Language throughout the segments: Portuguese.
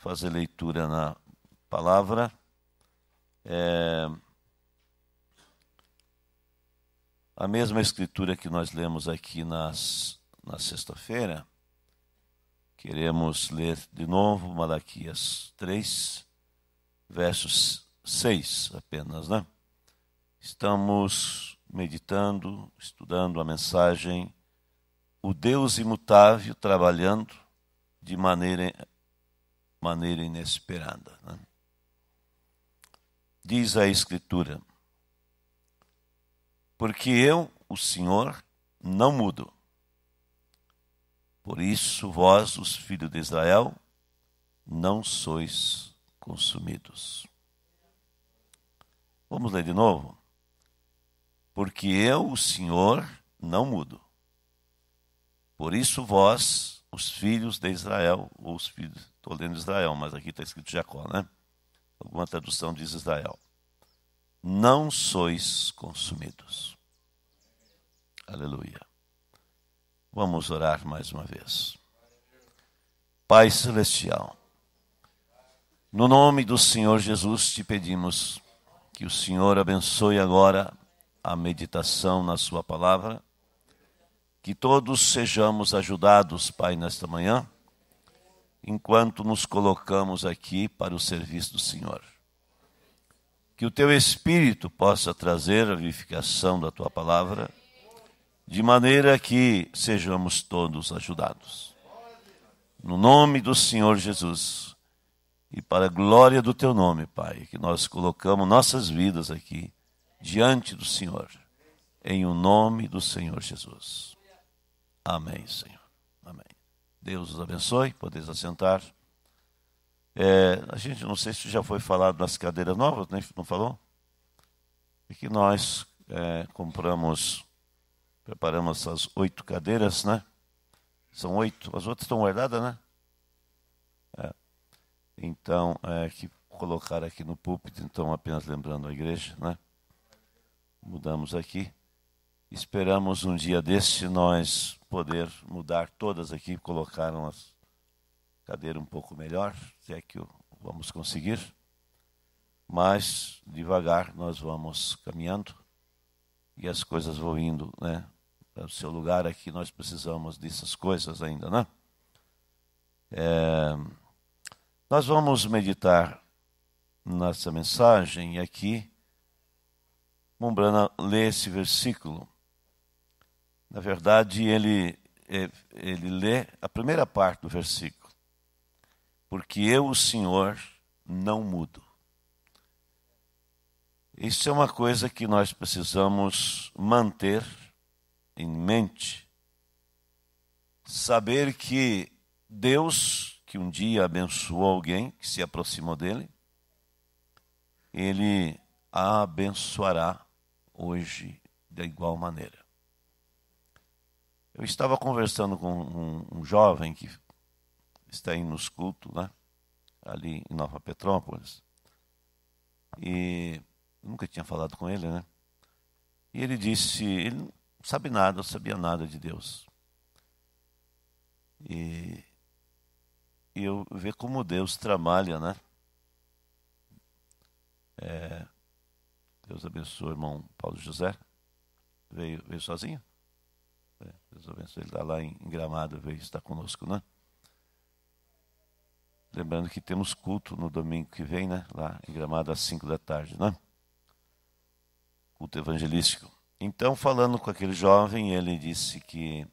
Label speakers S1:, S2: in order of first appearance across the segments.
S1: fazer leitura na palavra. É... A mesma escritura que nós lemos aqui nas, na sexta-feira, queremos ler de novo Malaquias 3, versos 6 apenas, né? Estamos meditando, estudando a mensagem, o Deus imutável trabalhando de maneira maneira inesperada. Né? Diz a Escritura: Porque eu, o Senhor, não mudo. Por isso, vós, os filhos de Israel, não sois consumidos. Vamos ler de novo? Porque eu, o Senhor, não mudo. Por isso, vós, os filhos de Israel, ou os filhos Estou lendo Israel, mas aqui está escrito Jacó, né? Alguma tradução diz Israel. Não sois consumidos. Aleluia. Vamos orar mais uma vez. Pai Celestial, no nome do Senhor Jesus te pedimos que o Senhor abençoe agora a meditação na Sua palavra, que todos sejamos ajudados, Pai, nesta manhã enquanto nos colocamos aqui para o serviço do Senhor. Que o teu espírito possa trazer a vivificação da tua palavra, de maneira que sejamos todos ajudados. No nome do Senhor Jesus e para a glória do teu nome, Pai, que nós colocamos nossas vidas aqui diante do Senhor, em o nome do Senhor Jesus. Amém, Senhor. Deus os abençoe, podeis assentar. É, a gente não sei se já foi falado das cadeiras novas, nem não falou? É que nós é, compramos, preparamos essas oito cadeiras, né? São oito, as outras estão guardadas, né? É. Então, é, que colocar aqui no púlpito, então apenas lembrando a igreja, né? Mudamos aqui. Esperamos um dia desse nós poder mudar todas aqui, colocar uma cadeira um pouco melhor, se é que vamos conseguir. Mas devagar nós vamos caminhando e as coisas vão indo, né? Para é o seu lugar aqui nós precisamos dessas coisas ainda, né? É... Nós vamos meditar nessa mensagem e aqui Mombrana lê esse versículo na verdade, ele, é, ele lê a primeira parte do versículo. Porque eu, o Senhor, não mudo. Isso é uma coisa que nós precisamos manter em mente. Saber que Deus, que um dia abençoou alguém que se aproximou dele, ele a abençoará hoje da igual maneira. Eu estava conversando com um, um jovem que está indo nos cultos, né? ali em Nova Petrópolis, e nunca tinha falado com ele, né? E ele disse, ele não sabe nada, não sabia nada de Deus. E, e eu ver como Deus trabalha, né? É, Deus abençoe o irmão Paulo José. Veio, veio sozinho? É, Deus abençoe. Ele está lá em Gramado, veio está conosco, né? Lembrando que temos culto no domingo que vem, né? Lá em Gramado, às 5 da tarde, né? Culto evangelístico. Então, falando com aquele jovem, ele disse que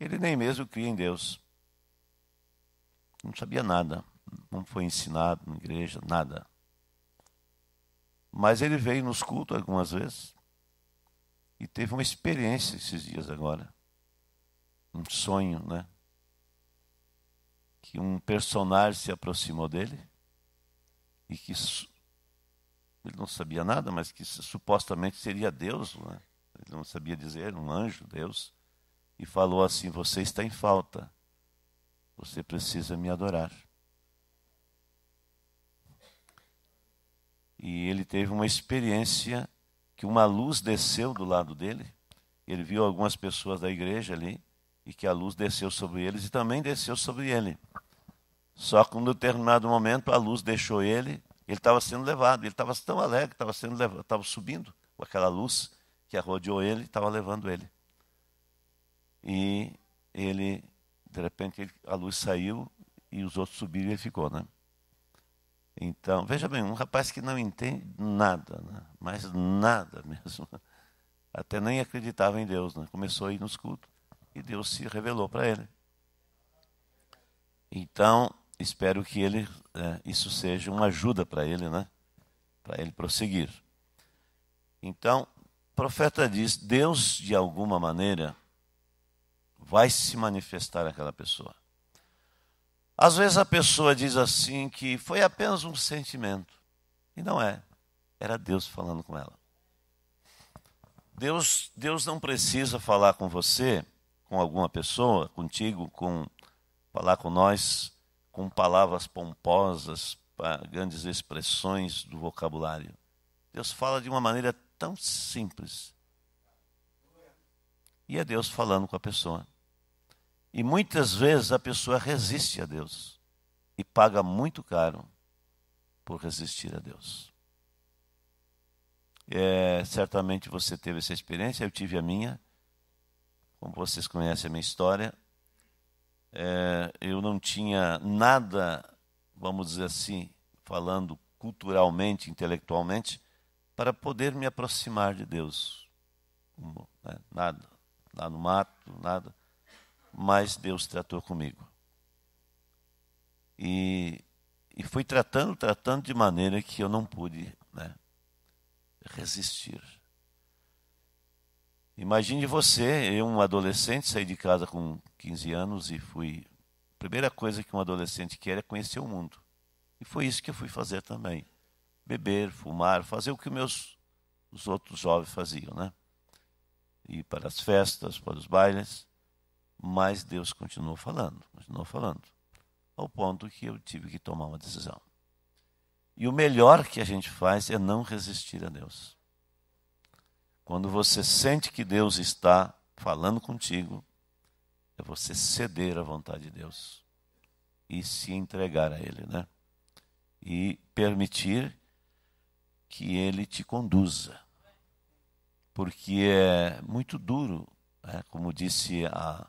S1: ele nem mesmo cria em Deus. Não sabia nada. Não foi ensinado na igreja, nada. Mas ele veio nos cultos algumas vezes e teve uma experiência esses dias agora. Um sonho, né? Que um personagem se aproximou dele e que ele não sabia nada, mas que supostamente seria Deus, né? ele não sabia dizer, um anjo, Deus, e falou assim: Você está em falta, você precisa me adorar. E ele teve uma experiência que uma luz desceu do lado dele. Ele viu algumas pessoas da igreja ali e que a luz desceu sobre eles e também desceu sobre ele. Só que em determinado momento a luz deixou ele, ele estava sendo levado, ele estava tão alegre, estava sendo levado, estava subindo com aquela luz que rodeou ele, estava levando ele. E ele, de repente, a luz saiu e os outros subiram e ele ficou, né? Então, veja bem, um rapaz que não entende nada, né? mas nada mesmo. Até nem acreditava em Deus. Né? Começou a ir nos cultos e Deus se revelou para ele. Então, espero que ele, é, isso seja uma ajuda para ele, né? para ele prosseguir. Então, o profeta diz: Deus, de alguma maneira, vai se manifestar àquela pessoa. Às vezes a pessoa diz assim que foi apenas um sentimento. E não é. Era Deus falando com ela. Deus, Deus não precisa falar com você, com alguma pessoa, contigo, com falar com nós com palavras pomposas, grandes expressões do vocabulário. Deus fala de uma maneira tão simples. E é Deus falando com a pessoa. E muitas vezes a pessoa resiste a Deus e paga muito caro por resistir a Deus. É, certamente você teve essa experiência, eu tive a minha. Como vocês conhecem a minha história, é, eu não tinha nada, vamos dizer assim, falando culturalmente, intelectualmente, para poder me aproximar de Deus. Né, nada, lá no mato, nada mas Deus tratou comigo. E, e foi tratando, tratando de maneira que eu não pude né, resistir. Imagine você, eu, um adolescente, saí de casa com 15 anos e fui. A primeira coisa que um adolescente quer é conhecer o mundo. E foi isso que eu fui fazer também. Beber, fumar, fazer o que meus, os outros jovens faziam, né? Ir para as festas, para os bailes. Mas Deus continuou falando, continuou falando, ao ponto que eu tive que tomar uma decisão. E o melhor que a gente faz é não resistir a Deus. Quando você sente que Deus está falando contigo, é você ceder à vontade de Deus e se entregar a Ele, né? E permitir que Ele te conduza. Porque é muito duro, né? como disse a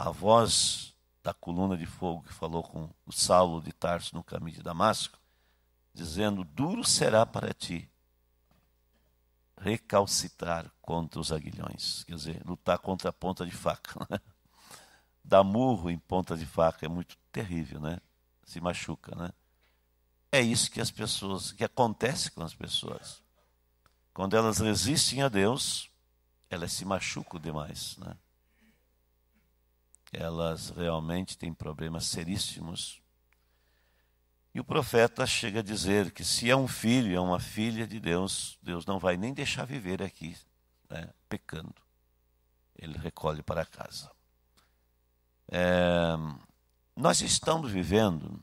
S1: a voz da coluna de fogo que falou com o Saulo de Tarso no caminho de Damasco, dizendo: Duro será para ti recalcitar contra os aguilhões, quer dizer, lutar contra a ponta de faca. Né? Dar murro em ponta de faca é muito terrível, né? Se machuca, né? É isso que as pessoas, que acontece com as pessoas. Quando elas resistem a Deus, elas se machucam demais, né? elas realmente têm problemas seríssimos. E o profeta chega a dizer que se é um filho, é uma filha de Deus, Deus não vai nem deixar viver aqui, né, pecando. Ele recolhe para casa. É, nós estamos vivendo,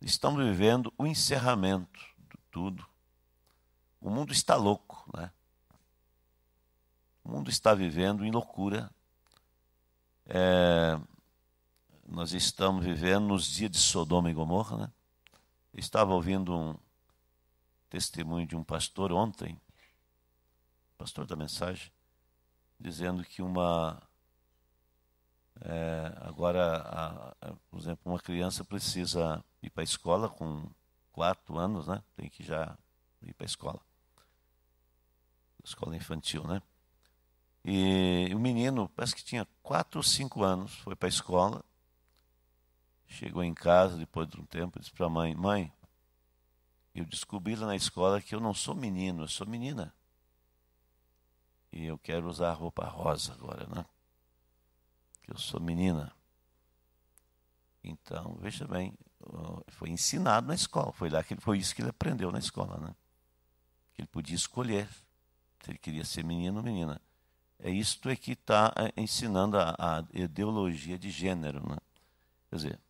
S1: estamos vivendo o encerramento de tudo. O mundo está louco, né? O mundo está vivendo em loucura é, nós estamos vivendo nos dias de Sodoma e Gomorra, né? estava ouvindo um testemunho de um pastor ontem, pastor da mensagem, dizendo que uma é, agora, a, a, por exemplo, uma criança precisa ir para a escola com quatro anos, né? Tem que já ir para a escola, escola infantil, né? E o menino, parece que tinha 4 ou 5 anos, foi para a escola, chegou em casa depois de um tempo, disse para a mãe: Mãe, eu descobri lá na escola que eu não sou menino, eu sou menina. E eu quero usar roupa rosa agora, né? Que eu sou menina. Então, veja bem, foi ensinado na escola, foi lá que foi isso que ele aprendeu na escola, né? Que ele podia escolher se ele queria ser menino ou menina. É isto é que está é, ensinando a, a, ideologia de gênero. Né? Quer dizer,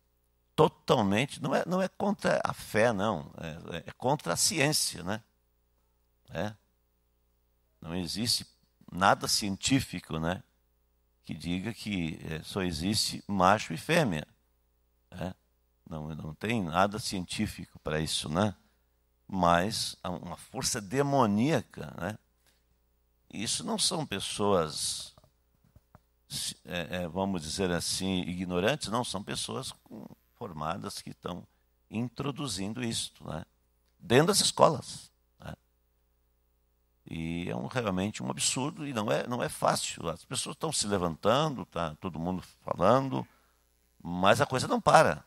S1: totalmente, não é, não é contra a fé, não, é, é, é contra a ciência. Né? É. Não existe nada científico né, que diga que é, só existe macho e fêmea. Né? Não, não tem nada científico para isso, né? mas uma força demoníaca né? Isso não são pessoas, é, é, vamos dizer assim, ignorantes, não, são pessoas formadas que estão introduzindo isso né? dentro das escolas. Né? E é um, realmente um absurdo e não é, não é fácil. As pessoas estão se levantando, tá, todo mundo falando, mas a coisa não para.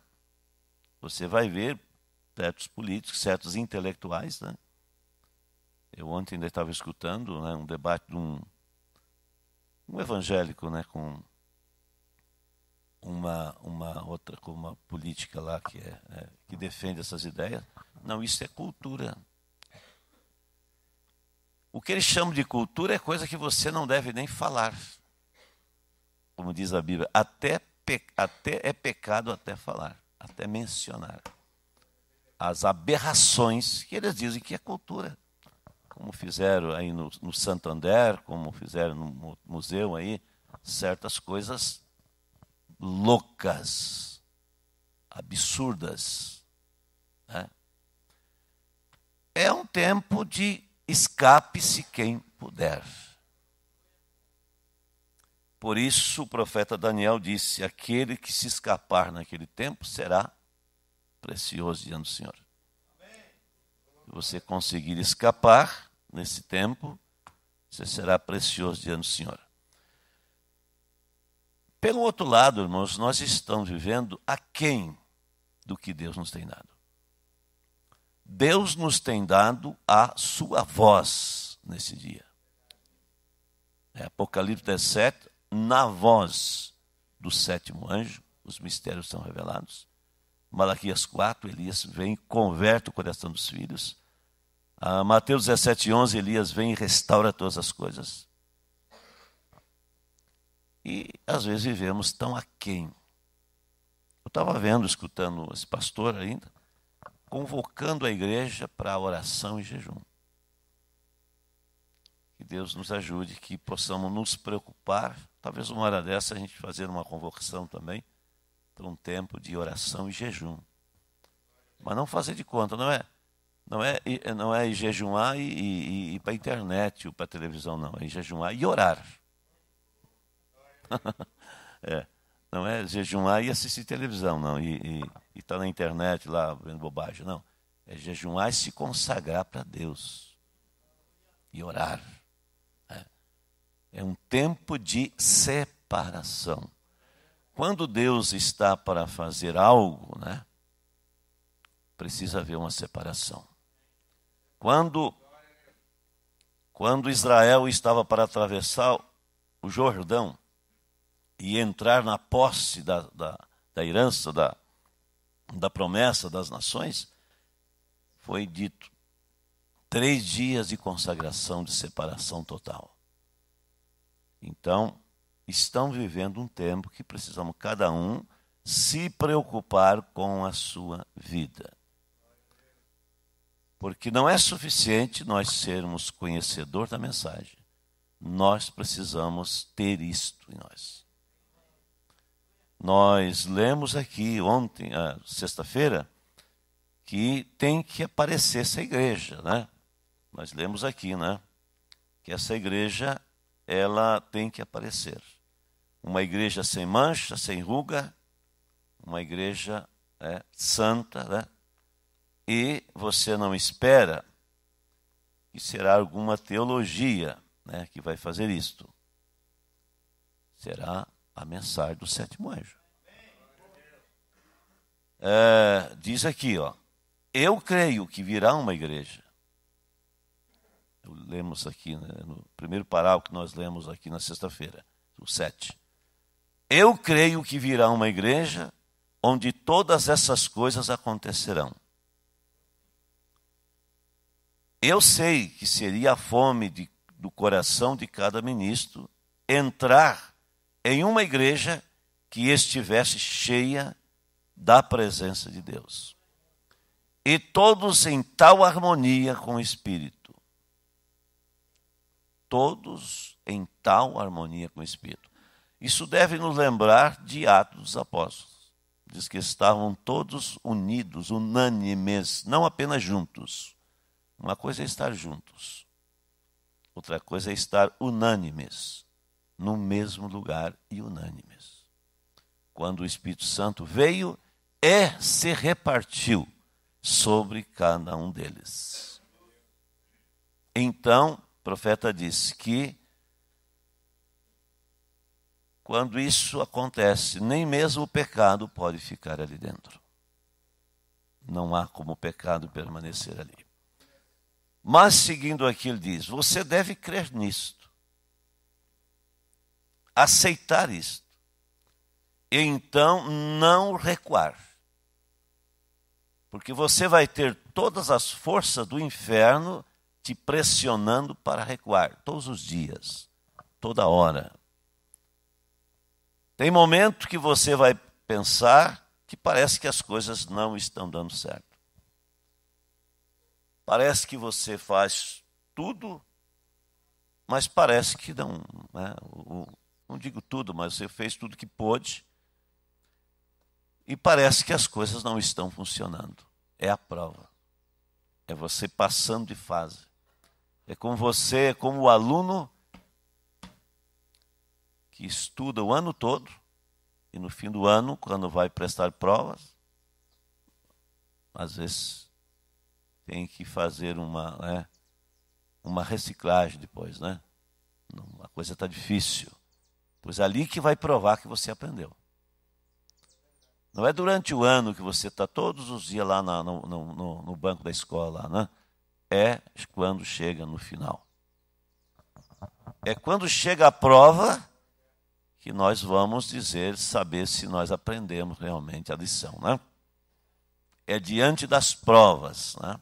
S1: Você vai ver certos políticos, certos intelectuais, né? Eu ontem ainda estava escutando né, um debate de um, um evangélico né, com uma, uma outra com uma política lá que, é, é, que defende essas ideias. Não, isso é cultura. O que eles chamam de cultura é coisa que você não deve nem falar. Como diz a Bíblia, até, pe, até é pecado até falar, até mencionar. As aberrações que eles dizem que é cultura como fizeram aí no, no Santander, como fizeram no museu aí, certas coisas loucas, absurdas. Né? É um tempo de escape-se quem puder. Por isso o profeta Daniel disse: Aquele que se escapar naquele tempo será precioso diante do Senhor. Se você conseguir escapar, nesse tempo, você será precioso diante do Senhor. Pelo outro lado, irmãos, nós estamos vivendo aquém do que Deus nos tem dado. Deus nos tem dado a sua voz nesse dia. É Apocalipse 17, na voz do sétimo anjo, os mistérios são revelados. Malaquias 4, Elias vem, converte o coração dos filhos. Ah, Mateus 17, 11, Elias vem e restaura todas as coisas. E às vezes vivemos tão aquém. Eu estava vendo, escutando esse pastor ainda, convocando a igreja para oração e jejum. Que Deus nos ajude, que possamos nos preocupar. Talvez uma hora dessa a gente fazer uma convocação também para um tempo de oração e jejum. Mas não fazer de conta, não é? Não é, eh, não é jejuar e, e, e para a internet ou para a televisão, não. É jejuar e orar. é, não é jejuar e assistir televisão, não. E estar tá na internet lá vendo bobagem, não. É jejuar e se consagrar para Deus. E orar. É. é um tempo de separação. Quando Deus está para fazer algo, né, precisa haver uma separação. Quando, quando Israel estava para atravessar o Jordão e entrar na posse da, da, da herança, da, da promessa das nações, foi dito três dias de consagração, de separação total. Então, estão vivendo um tempo que precisamos cada um se preocupar com a sua vida. Porque não é suficiente nós sermos conhecedor da mensagem. Nós precisamos ter isto em nós. Nós lemos aqui ontem, sexta-feira, que tem que aparecer essa igreja, né? Nós lemos aqui, né? Que essa igreja ela tem que aparecer. Uma igreja sem mancha, sem ruga, uma igreja é, santa, né? e você não espera que será alguma teologia né, que vai fazer isto. Será a mensagem do sétimo anjo. É, diz aqui, ó, eu creio que virá uma igreja. Lemos aqui né, no primeiro parágrafo que nós lemos aqui na sexta-feira, o 7. Eu creio que virá uma igreja onde todas essas coisas acontecerão. Eu sei que seria a fome de, do coração de cada ministro entrar em uma igreja que estivesse cheia da presença de Deus. E todos em tal harmonia com o Espírito. Todos em tal harmonia com o Espírito. Isso deve nos lembrar de Atos dos Apóstolos. Diz que estavam todos unidos, unânimes, não apenas juntos uma coisa é estar juntos, outra coisa é estar unânimes, no mesmo lugar e unânimes. Quando o Espírito Santo veio, é se repartiu sobre cada um deles. Então, o profeta disse que quando isso acontece, nem mesmo o pecado pode ficar ali dentro. Não há como o pecado permanecer ali. Mas seguindo aqui, ele diz: você deve crer nisto, aceitar isto, e então não recuar. Porque você vai ter todas as forças do inferno te pressionando para recuar, todos os dias, toda hora. Tem momento que você vai pensar que parece que as coisas não estão dando certo. Parece que você faz tudo, mas parece que não. Né? não digo tudo, mas você fez tudo que pôde e parece que as coisas não estão funcionando. É a prova. É você passando de fase. É como você, é como o aluno que estuda o ano todo e no fim do ano, quando vai prestar provas, às vezes tem que fazer uma, né, uma reciclagem depois, né? A coisa está difícil. Pois é ali que vai provar que você aprendeu. Não é durante o ano que você está todos os dias lá na, no, no, no, banco da escola, né? É quando chega no final. É quando chega a prova que nós vamos dizer, saber se nós aprendemos realmente a lição, né? É diante das provas, né?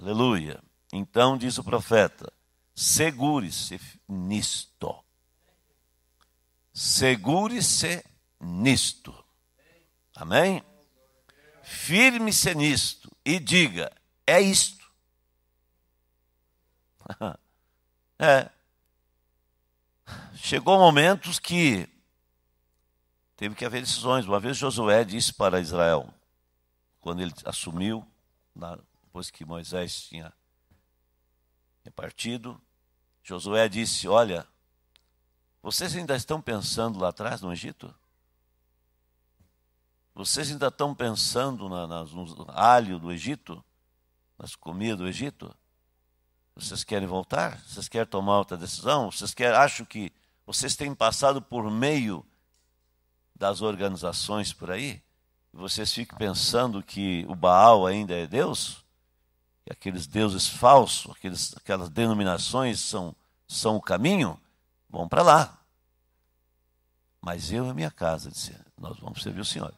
S1: Aleluia. Então diz o profeta: segure-se nisto. Segure-se nisto. Amém? Firme-se nisto e diga: é isto. é. Chegou momentos que teve que haver decisões. Uma vez Josué disse para Israel, quando ele assumiu depois que Moisés tinha repartido, Josué disse: Olha, vocês ainda estão pensando lá atrás no Egito? Vocês ainda estão pensando na, na, no alho do Egito? Nas comidas do Egito? Vocês querem voltar? Vocês querem tomar outra decisão? Vocês querem, acho que vocês têm passado por meio das organizações por aí? E vocês ficam pensando que o Baal ainda é Deus? aqueles deuses falsos, aqueles, aquelas denominações são, são o caminho, vão para lá. Mas eu e minha casa, disse, nós vamos servir o Senhor.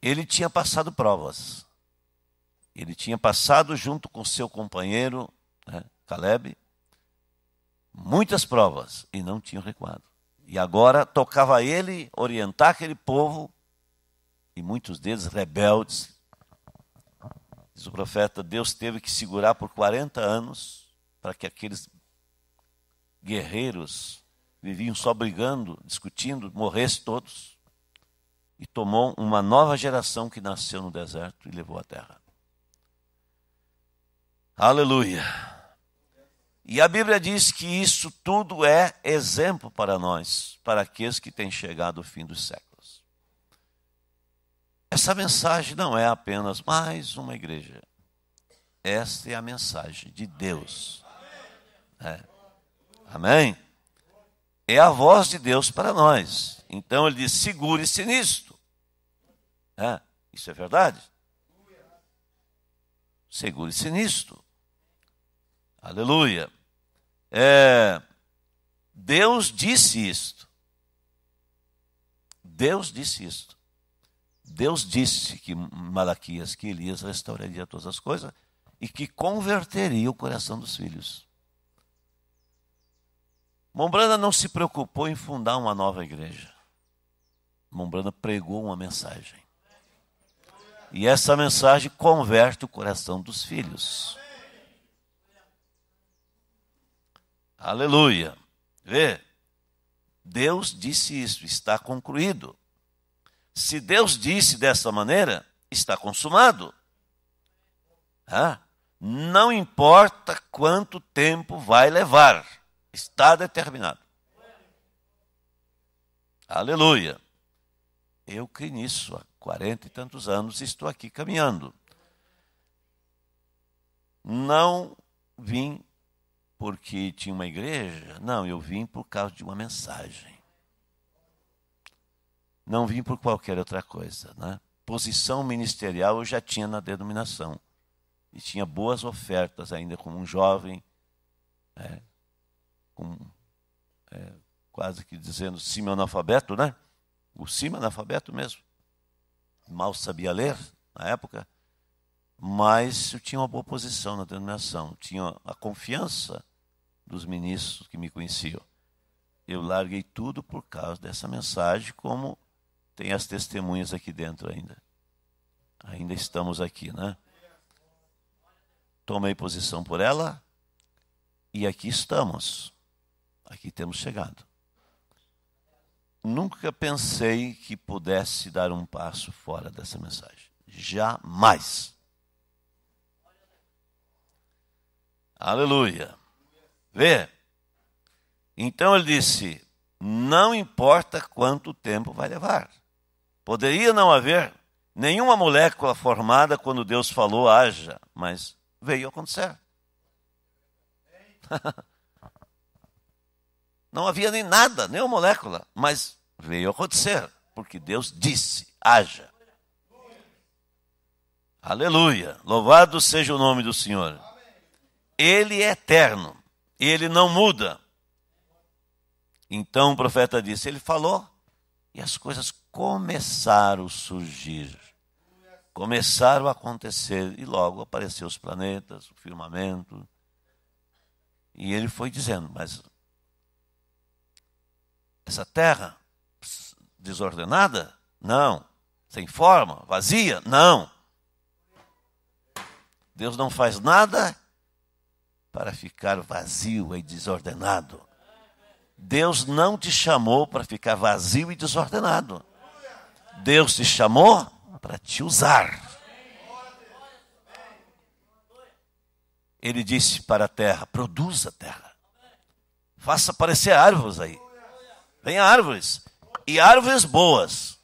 S1: Ele tinha passado provas. Ele tinha passado junto com seu companheiro, né, Caleb, muitas provas e não tinha recuado. E agora tocava a ele orientar aquele povo e muitos deles rebeldes. Diz o profeta: Deus teve que segurar por 40 anos para que aqueles guerreiros viviam só brigando, discutindo, morressem todos. E tomou uma nova geração que nasceu no deserto e levou à terra. Aleluia! E a Bíblia diz que isso tudo é exemplo para nós, para aqueles que têm chegado ao fim do século. Essa mensagem não é apenas mais uma igreja. Esta é a mensagem de Deus. É. Amém? É a voz de Deus para nós. Então ele diz: segure-se nisto. É. Isso é verdade? Segure-se nisto. Aleluia. É, Deus disse isto. Deus disse isto. Deus disse que Malaquias, que Elias restauraria todas as coisas e que converteria o coração dos filhos. Mombrana não se preocupou em fundar uma nova igreja. Mombrana pregou uma mensagem. E essa mensagem converte o coração dos filhos. Aleluia. Vê, Deus disse isso, está concluído. Se Deus disse dessa maneira, está consumado. Ah, não importa quanto tempo vai levar, está determinado. Aleluia. Eu criei nisso há quarenta e tantos anos e estou aqui caminhando. Não vim porque tinha uma igreja, não, eu vim por causa de uma mensagem. Não vim por qualquer outra coisa. Né? Posição ministerial eu já tinha na denominação. E tinha boas ofertas ainda como um jovem, é, com, é, quase que dizendo semi-analfabeto, né? O semi-analfabeto mesmo. Mal sabia ler na época, mas eu tinha uma boa posição na denominação, tinha a confiança dos ministros que me conheciam. Eu larguei tudo por causa dessa mensagem, como tem as testemunhas aqui dentro ainda. Ainda estamos aqui, né? Tomei posição por ela e aqui estamos. Aqui temos chegado. Nunca pensei que pudesse dar um passo fora dessa mensagem. Jamais. Aleluia. Vê. Então ele disse: Não importa quanto tempo vai levar. Poderia não haver nenhuma molécula formada quando Deus falou haja, mas veio acontecer. Não havia nem nada, nem uma molécula, mas veio acontecer, porque Deus disse: haja. Aleluia! Louvado seja o nome do Senhor. Ele é eterno, ele não muda. Então o profeta disse: Ele falou, e as coisas começaram a surgir, começaram a acontecer, e logo apareceram os planetas, o firmamento. E ele foi dizendo, mas essa terra desordenada? Não. Sem forma? Vazia? Não. Deus não faz nada para ficar vazio e desordenado. Deus não te chamou para ficar vazio e desordenado. Deus te chamou para te usar. Ele disse para a terra: produza terra, faça aparecer árvores aí. Venha árvores, e árvores boas,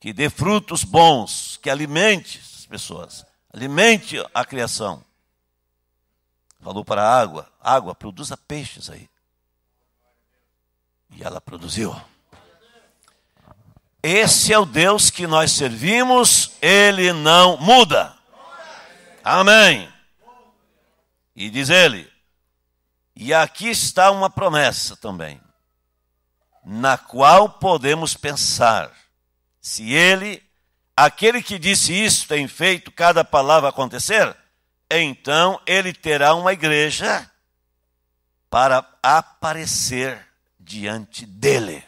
S1: que dê frutos bons, que alimente as pessoas, alimente a criação. Falou para a água: água, produza peixes aí. E ela produziu. Esse é o Deus que nós servimos, ele não muda. Amém. E diz ele: E aqui está uma promessa também, na qual podemos pensar, se ele, aquele que disse isso, tem feito cada palavra acontecer, então ele terá uma igreja para aparecer diante dele.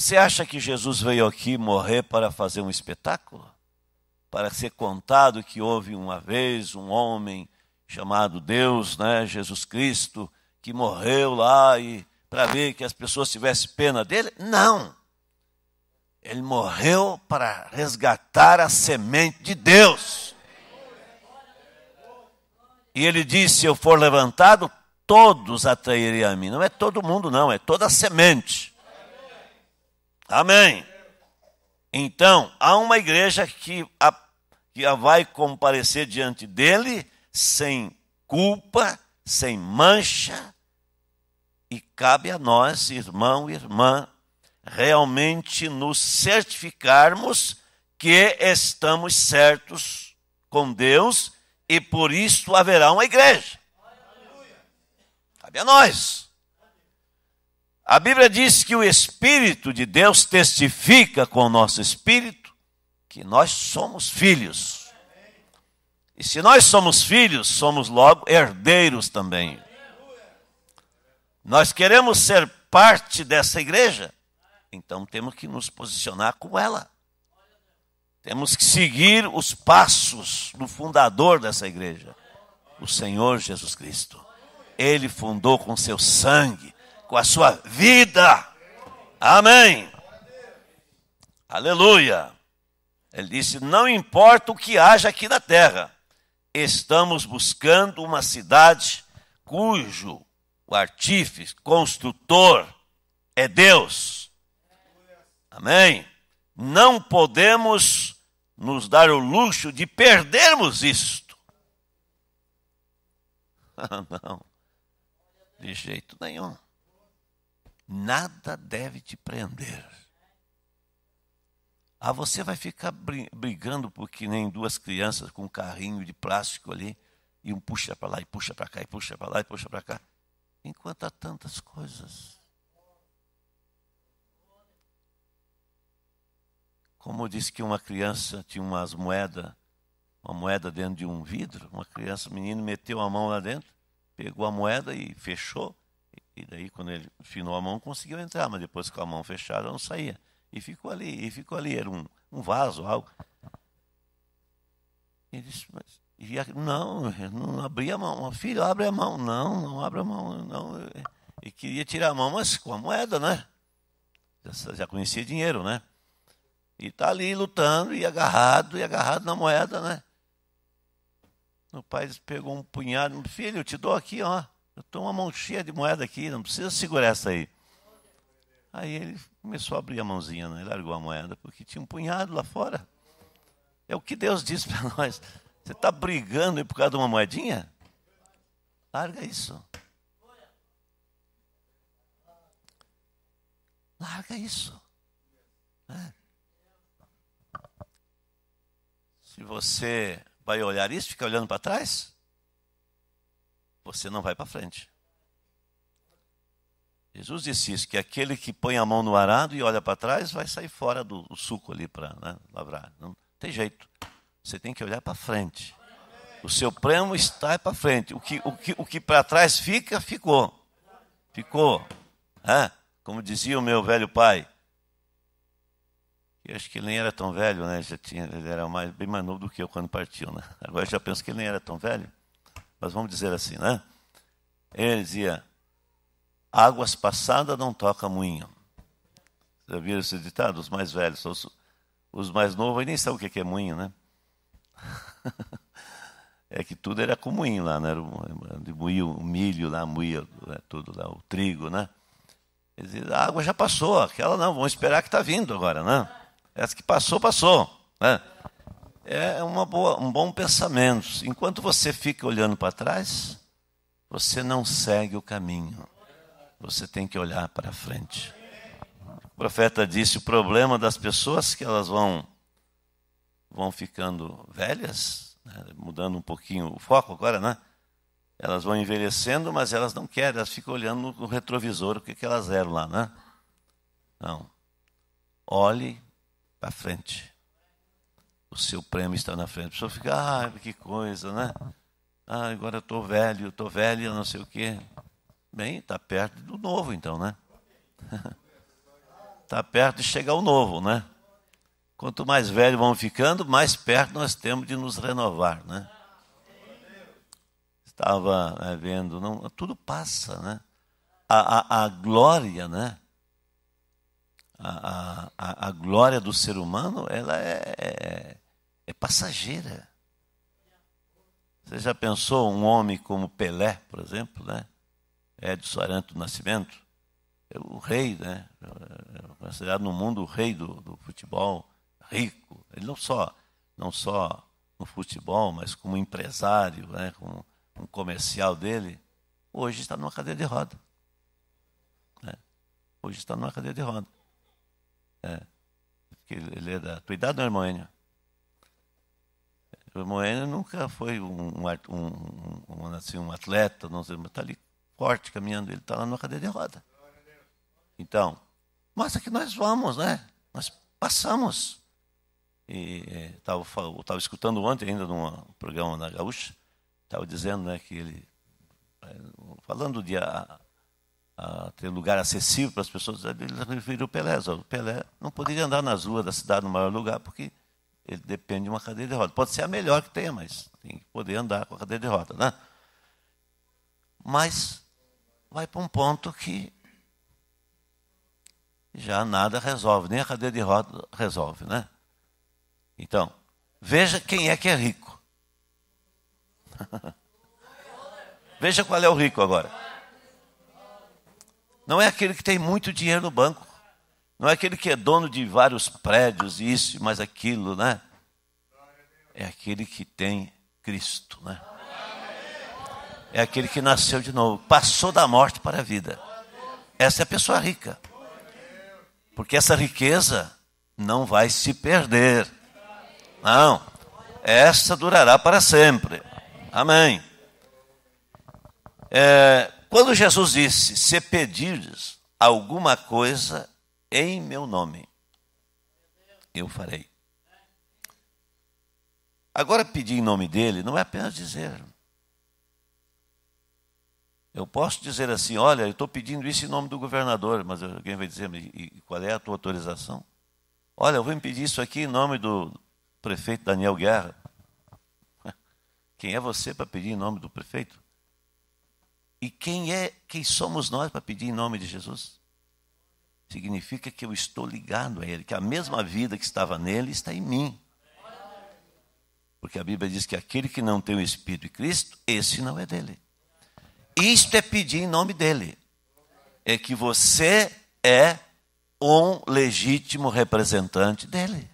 S1: Você acha que Jesus veio aqui morrer para fazer um espetáculo? Para ser contado que houve uma vez um homem chamado Deus, né, Jesus Cristo, que morreu lá e para ver que as pessoas tivessem pena dele? Não. Ele morreu para resgatar a semente de Deus. E ele disse: Se eu for levantado, todos atrairei a mim. Não é todo mundo, não, é toda a semente. Amém. Então, há uma igreja que a, que a vai comparecer diante dele sem culpa, sem mancha, e cabe a nós, irmão e irmã, realmente nos certificarmos que estamos certos com Deus e por isso haverá uma igreja. Cabe a nós. A Bíblia diz que o Espírito de Deus testifica com o nosso espírito que nós somos filhos. E se nós somos filhos, somos logo herdeiros também. Nós queremos ser parte dessa igreja, então temos que nos posicionar como ela. Temos que seguir os passos do fundador dessa igreja, o Senhor Jesus Cristo. Ele fundou com seu sangue com a sua vida. Amém. Aleluia. Ele disse: Não importa o que haja aqui na terra, estamos buscando uma cidade cujo o artífice, construtor, é Deus. Amém? Não podemos nos dar o luxo de perdermos isto. Ah, não, de jeito nenhum nada deve te prender. Ah, você vai ficar brigando porque nem duas crianças com um carrinho de plástico ali, e um puxa para lá, e puxa para cá, e puxa para lá, e puxa para cá. Enquanto há tantas coisas. Como eu disse que uma criança tinha umas moedas, uma moeda dentro de um vidro, uma criança, um menino, meteu a mão lá dentro, pegou a moeda e fechou, e daí, quando ele finou a mão, conseguiu entrar, mas depois com a mão fechada, não saía. E ficou ali, e ficou ali. Era um, um vaso, algo. Ele disse, mas não, não abri a mão. Filho, abre a mão. Não, não abre a mão. Não. E queria tirar a mão, mas com a moeda, né? Já, já conhecia dinheiro, né? E está ali lutando e agarrado, e agarrado na moeda, né? O pai pegou um punhado. Filho, eu te dou aqui, ó. Eu estou uma mão cheia de moeda aqui, não precisa segurar essa aí. Aí ele começou a abrir a mãozinha, né? ele largou a moeda, porque tinha um punhado lá fora. É o que Deus diz para nós. Você está brigando por causa de uma moedinha? Larga isso. Larga isso. É. Se você vai olhar isso, fica olhando para trás, você não vai para frente. Jesus disse isso, que aquele que põe a mão no arado e olha para trás vai sair fora do, do suco ali para né, lavrar. Não tem jeito. Você tem que olhar para frente. O seu prêmio está para frente. O que, o que, o que para trás fica, ficou. Ficou. É? Como dizia o meu velho pai. Eu acho que ele nem era tão velho, né? Já tinha, ele era mais, bem mais novo do que eu quando partiu, né? Agora já penso que ele nem era tão velho mas vamos dizer assim, né? Ele dizia: águas passadas não toca moinho. Já viram esse ditado? Os mais velhos, os, os mais novos aí nem sabem o que é moinho, né? é que tudo era com moinho lá, né? Era moía o milho lá, moía é, tudo lá, o trigo, né? Ele dizia, a água já passou, aquela não, vamos esperar que está vindo agora, né? Essa que passou, passou, né? é uma boa, um bom pensamento. Enquanto você fica olhando para trás, você não segue o caminho. Você tem que olhar para frente. O profeta disse: o problema das pessoas que elas vão vão ficando velhas, né? mudando um pouquinho o foco agora, né? Elas vão envelhecendo, mas elas não querem, elas ficam olhando no retrovisor o que, que elas eram lá, né? Não. Olhe para frente o seu prêmio está na frente. A pessoa fica, ah, que coisa, né? Ah, agora eu estou velho, estou eu não sei o quê. Bem, está perto do novo, então, né? Está perto de chegar o novo, né? Quanto mais velho vamos ficando, mais perto nós temos de nos renovar, né? Estava né, vendo, não, tudo passa, né? A, a, a glória, né? a, a, a glória do ser humano ela é, é, é passageira. Você já pensou um homem como Pelé, por exemplo, né? Edson Arantes do Nascimento? É o rei, né? É, é considerado no mundo o rei do, do, futebol, rico. Ele não só, não só no futebol, mas como empresário, né? como um comercial dele. Hoje está numa cadeia de roda. Né? Hoje está numa cadeia de roda. É. Ele é da tua idade, não é, irmão Enio? O irmão Enio nunca foi um, um, um, assim, um atleta, não sei, mas está ali forte, caminhando. Ele está lá numa cadeira de roda. Então, mostra que nós vamos, né? Nós passamos. E estava é, escutando ontem ainda num programa na Gaúcha, estava dizendo né, que ele, é, falando de a, a ter lugar acessível para as pessoas, ele referiu Pelé. O Pelé não poderia andar nas ruas da cidade no maior lugar, porque ele depende de uma cadeira de rodas. Pode ser a melhor que tenha, mas tem que poder andar com a cadeira de rodas. Né? Mas vai para um ponto que já nada resolve, nem a cadeira de rodas resolve. Né? Então, veja quem é que é rico. veja qual é o rico agora. Não é aquele que tem muito dinheiro no banco. Não é aquele que é dono de vários prédios, isso, mas aquilo, né? É aquele que tem Cristo, né? É aquele que nasceu de novo, passou da morte para a vida. Essa é a pessoa rica. Porque essa riqueza não vai se perder. Não. Essa durará para sempre. Amém. É, quando Jesus disse: Se pedires alguma coisa em meu nome, eu farei. Agora, pedir em nome dele não é apenas dizer. Eu posso dizer assim: olha, eu estou pedindo isso em nome do governador, mas alguém vai dizer: e qual é a tua autorização? Olha, eu vou impedir isso aqui em nome do prefeito Daniel Guerra. Quem é você para pedir em nome do prefeito? E quem é, quem somos nós para pedir em nome de Jesus? Significa que eu estou ligado a Ele, que a mesma vida que estava nele está em mim. Porque a Bíblia diz que aquele que não tem o Espírito de Cristo, esse não é dele. Isto é pedir em nome dele. É que você é um legítimo representante dele.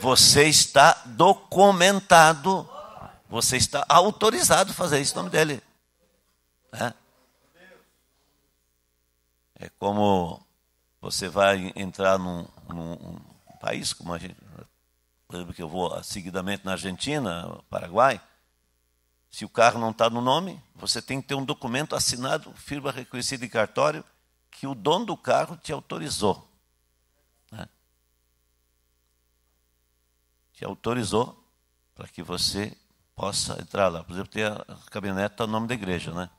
S1: Você está documentado, você está autorizado a fazer isso em nome dele. Né? É como você vai entrar num, num país como a gente. que eu vou seguidamente na Argentina, Paraguai. Se o carro não está no nome, você tem que ter um documento assinado, firma reconhecida em cartório, que o dono do carro te autorizou. Né? Te autorizou para que você possa entrar lá. Por exemplo, tem a caminhonete está no nome da igreja, né?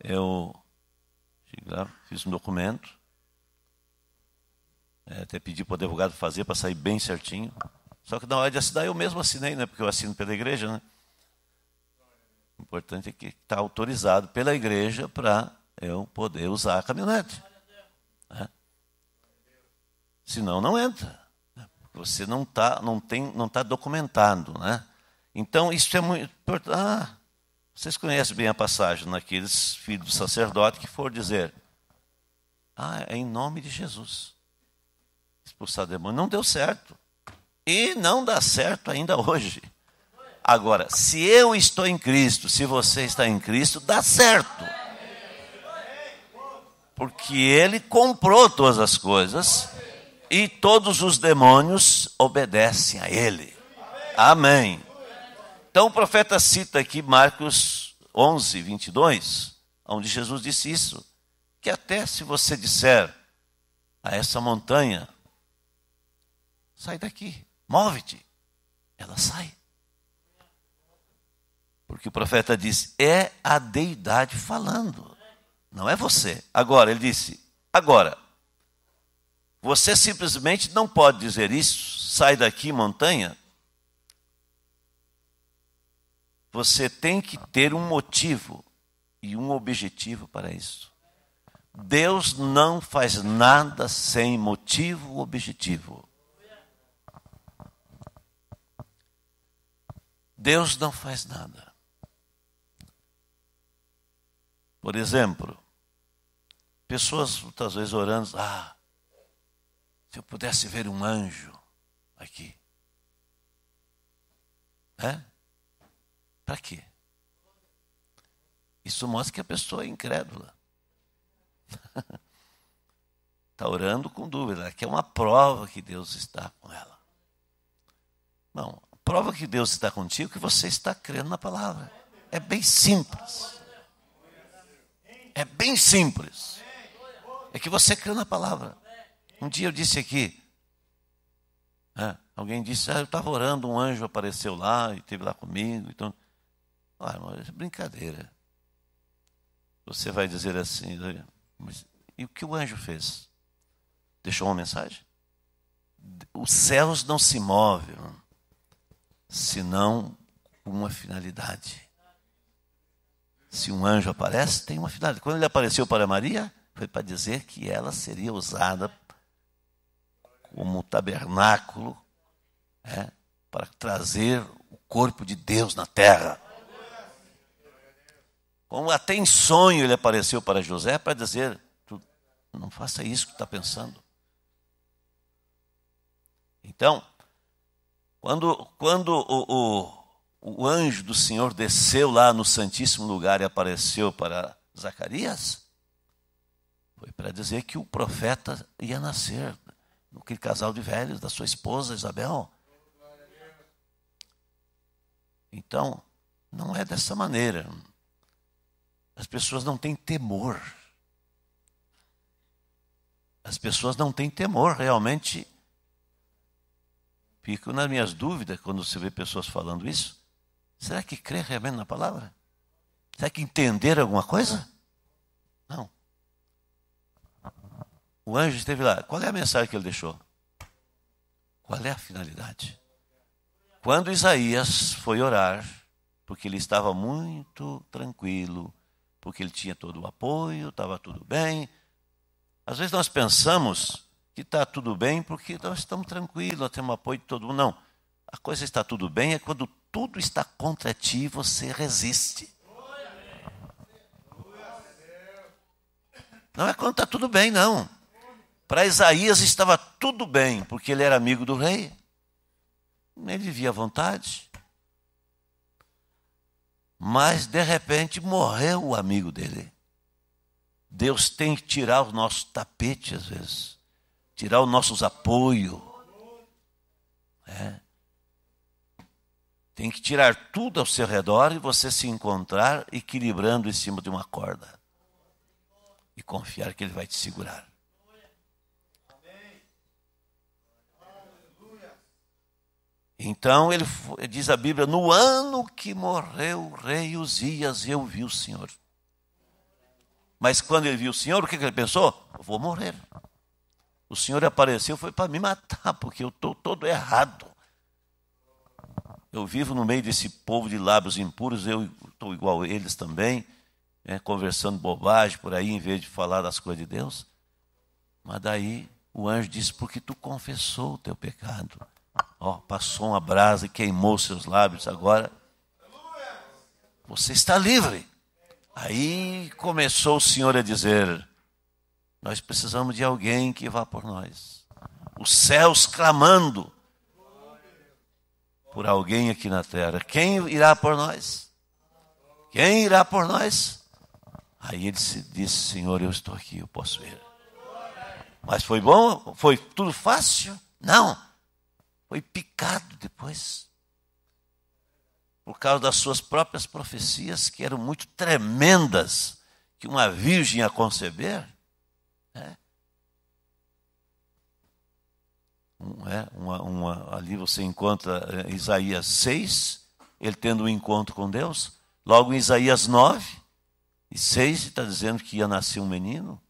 S1: Eu cheguei lá, fiz um documento, é, até pedi para o advogado fazer para sair bem certinho. Só que na hora de assinar eu mesmo assinei, né? Porque eu assino pela igreja, né? O importante é que está autorizado pela igreja para eu poder usar a caminhonete. Né? Senão não entra. Né, você não está não tem, não tá documentado, né? Então isso é muito importante. Ah, vocês conhecem bem a passagem naqueles filhos do sacerdote que foram dizer: Ah, é em nome de Jesus. Expulsar demônio. Não deu certo. E não dá certo ainda hoje. Agora, se eu estou em Cristo, se você está em Cristo, dá certo. Porque Ele comprou todas as coisas e todos os demônios obedecem a Ele. Amém. Então o profeta cita aqui Marcos 11, 22, onde Jesus disse isso: que até se você disser a essa montanha, sai daqui, move-te, ela sai. Porque o profeta diz: é a deidade falando, não é você. Agora, ele disse: agora, você simplesmente não pode dizer isso, sai daqui, montanha, Você tem que ter um motivo e um objetivo para isso. Deus não faz nada sem motivo ou objetivo. Deus não faz nada. Por exemplo, pessoas muitas vezes orando, ah, se eu pudesse ver um anjo aqui. Né? Para quê? Isso mostra que a pessoa é incrédula. Está orando com dúvida. Que é uma prova que Deus está com ela. Não, a prova que Deus está contigo é que você está crendo na palavra. É bem simples. É bem simples. É que você crê na palavra. Um dia eu disse aqui, né, alguém disse, ah, eu estava orando, um anjo apareceu lá e esteve lá comigo. Então, ah, é brincadeira. Você vai dizer assim, mas e o que o anjo fez? Deixou uma mensagem? Os céus não se movem, senão com uma finalidade. Se um anjo aparece, tem uma finalidade. Quando ele apareceu para Maria, foi para dizer que ela seria usada como tabernáculo é, para trazer o corpo de Deus na terra. Como até em sonho ele apareceu para José para dizer: não faça isso que está pensando. Então, quando, quando o, o, o anjo do Senhor desceu lá no Santíssimo Lugar e apareceu para Zacarias, foi para dizer que o profeta ia nascer, aquele casal de velhos da sua esposa Isabel. Então, não é dessa maneira. As pessoas não têm temor. As pessoas não têm temor, realmente. Fico nas minhas dúvidas quando você vê pessoas falando isso. Será que crê realmente na palavra? Será que entender alguma coisa? Não. O anjo esteve lá. Qual é a mensagem que ele deixou? Qual é a finalidade? Quando Isaías foi orar, porque ele estava muito tranquilo, porque ele tinha todo o apoio, estava tudo bem. Às vezes nós pensamos que está tudo bem porque nós estamos tranquilos, nós temos apoio de todo mundo. Não. A coisa está tudo bem é quando tudo está contra ti você resiste. Não é quando está tudo bem, não. Para Isaías estava tudo bem, porque ele era amigo do rei. Ele vivia à vontade mas de repente morreu o amigo dele. Deus tem que tirar o nosso tapete, às vezes, tirar os nossos apoios. É. Tem que tirar tudo ao seu redor e você se encontrar equilibrando em cima de uma corda. E confiar que Ele vai te segurar. Então ele diz a Bíblia: no ano que morreu o rei Uzias, eu vi o Senhor. Mas quando ele viu o Senhor, o que, ele pensou? Vou morrer. O Senhor apareceu, foi para me matar, porque eu estou todo errado. Eu vivo no meio desse povo de lábios impuros, eu estou igual a eles também, né, conversando bobagem por aí, em vez de falar das coisas de Deus. Mas daí o anjo disse: Porque tu confessou o teu pecado Ó, passou uma brasa e queimou seus lábios agora. Você está livre. Aí começou o Senhor a dizer: Nós precisamos de alguém que vá por nós. Os céus clamando por alguém aqui na terra. Quem irá por nós? Quem irá por nós? Aí ele se disse: Senhor, eu estou aqui, eu posso ir. Mas foi bom? Foi tudo fácil? Não. Foi picado depois. Por causa das suas próprias profecias, que eram muito tremendas, que uma virgem a conceber. Né? né? Uma, uma, ali você encontra eh, Isaías 6, ele tendo um encontro com Deus. Logo em Isaías 9 e 6, está dizendo que ia nascer um menino.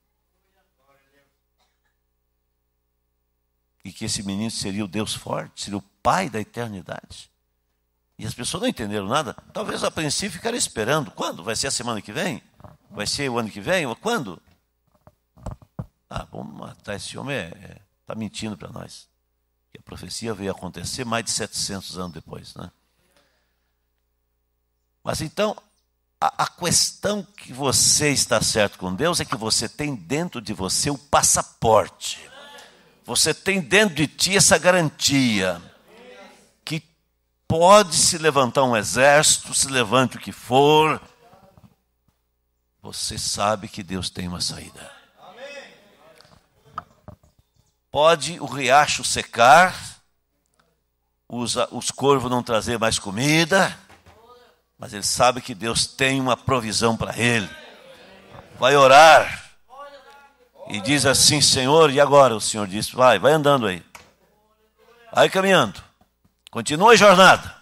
S1: e que esse menino seria o Deus forte, seria o pai da eternidade. E as pessoas não entenderam nada. Talvez a princípio ficaram esperando. Quando? Vai ser a semana que vem? Vai ser o ano que vem? Quando? Ah, vamos matar esse homem. Está é, é, tá mentindo para nós. Que a profecia veio acontecer mais de 700 anos depois. Né? Mas então, a, a questão que você está certo com Deus é que você tem dentro de você o passaporte. Você tem dentro de ti essa garantia que pode se levantar um exército, se levante o que for, você sabe que Deus tem uma saída. Pode o riacho secar, os, os corvos não trazer mais comida, mas ele sabe que Deus tem uma provisão para ele. Vai orar e diz assim, Senhor, e agora? O Senhor diz, vai, vai andando aí. Vai caminhando. Continua a jornada.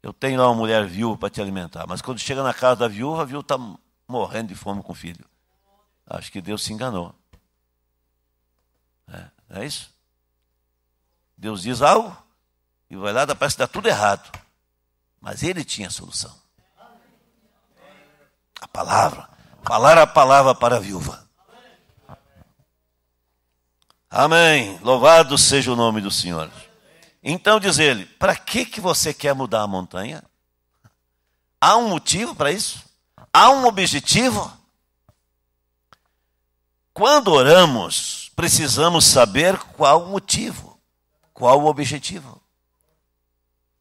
S1: Eu tenho lá uma mulher viúva para te alimentar. Mas quando chega na casa da viúva, a viúva está morrendo de fome com o filho. Acho que Deus se enganou. É, não é isso? Deus diz algo e vai lá, parece que dá tudo errado. Mas ele tinha a solução. A palavra. Falar a palavra para a viúva. Amém. Louvado seja o nome do Senhor. Então diz ele: para que, que você quer mudar a montanha? Há um motivo para isso? Há um objetivo? Quando oramos, precisamos saber qual o motivo, qual o objetivo.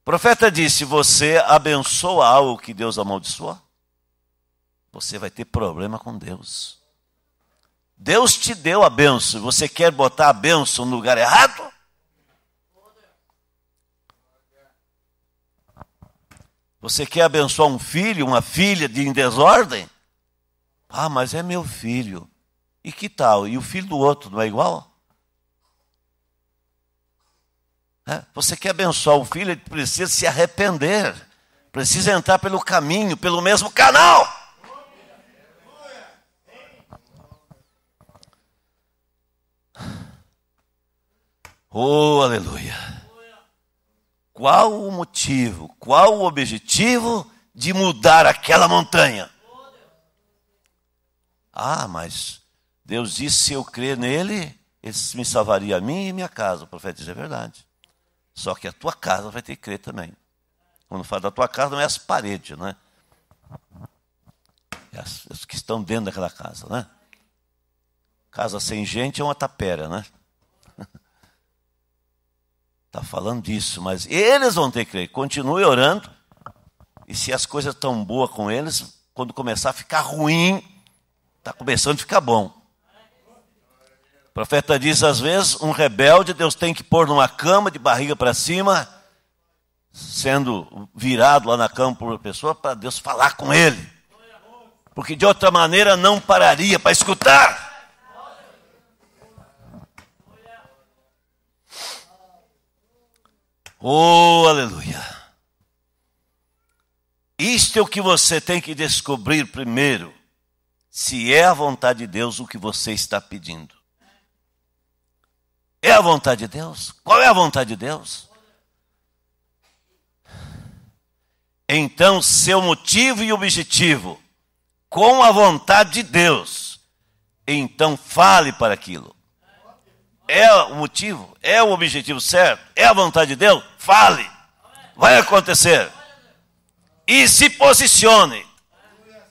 S1: O profeta disse: Você abençoa algo que Deus amaldiçoa? Você vai ter problema com Deus. Deus te deu a benção, você quer botar a benção no lugar errado? Você quer abençoar um filho, uma filha de em desordem? Ah, mas é meu filho. E que tal? E o filho do outro não é igual? É, você quer abençoar o filho, ele precisa se arrepender, precisa entrar pelo caminho, pelo mesmo canal. Oh, aleluia! Qual o motivo, qual o objetivo de mudar aquela montanha? Ah, mas Deus disse: se eu crer nele, ele me salvaria a mim e minha casa. O profeta diz: é verdade. Só que a tua casa vai ter que crer também. Quando fala da tua casa, não é as paredes, né? É as, as que estão dentro daquela casa, né? Casa sem gente é uma tapera, né? está falando disso, mas eles vão ter que crer. Continue orando. E se as coisas estão boas com eles, quando começar a ficar ruim, está começando a ficar bom. O profeta diz: às vezes, um rebelde, Deus tem que pôr numa cama de barriga para cima, sendo virado lá na cama por uma pessoa, para Deus falar com ele. Porque de outra maneira não pararia para escutar. Oh, aleluia! Isto é o que você tem que descobrir primeiro. Se é a vontade de Deus o que você está pedindo. É a vontade de Deus? Qual é a vontade de Deus? Então, seu motivo e objetivo, com a vontade de Deus, então fale para aquilo. É o motivo? É o objetivo certo? É a vontade de Deus? Fale. Vai acontecer. E se posicione.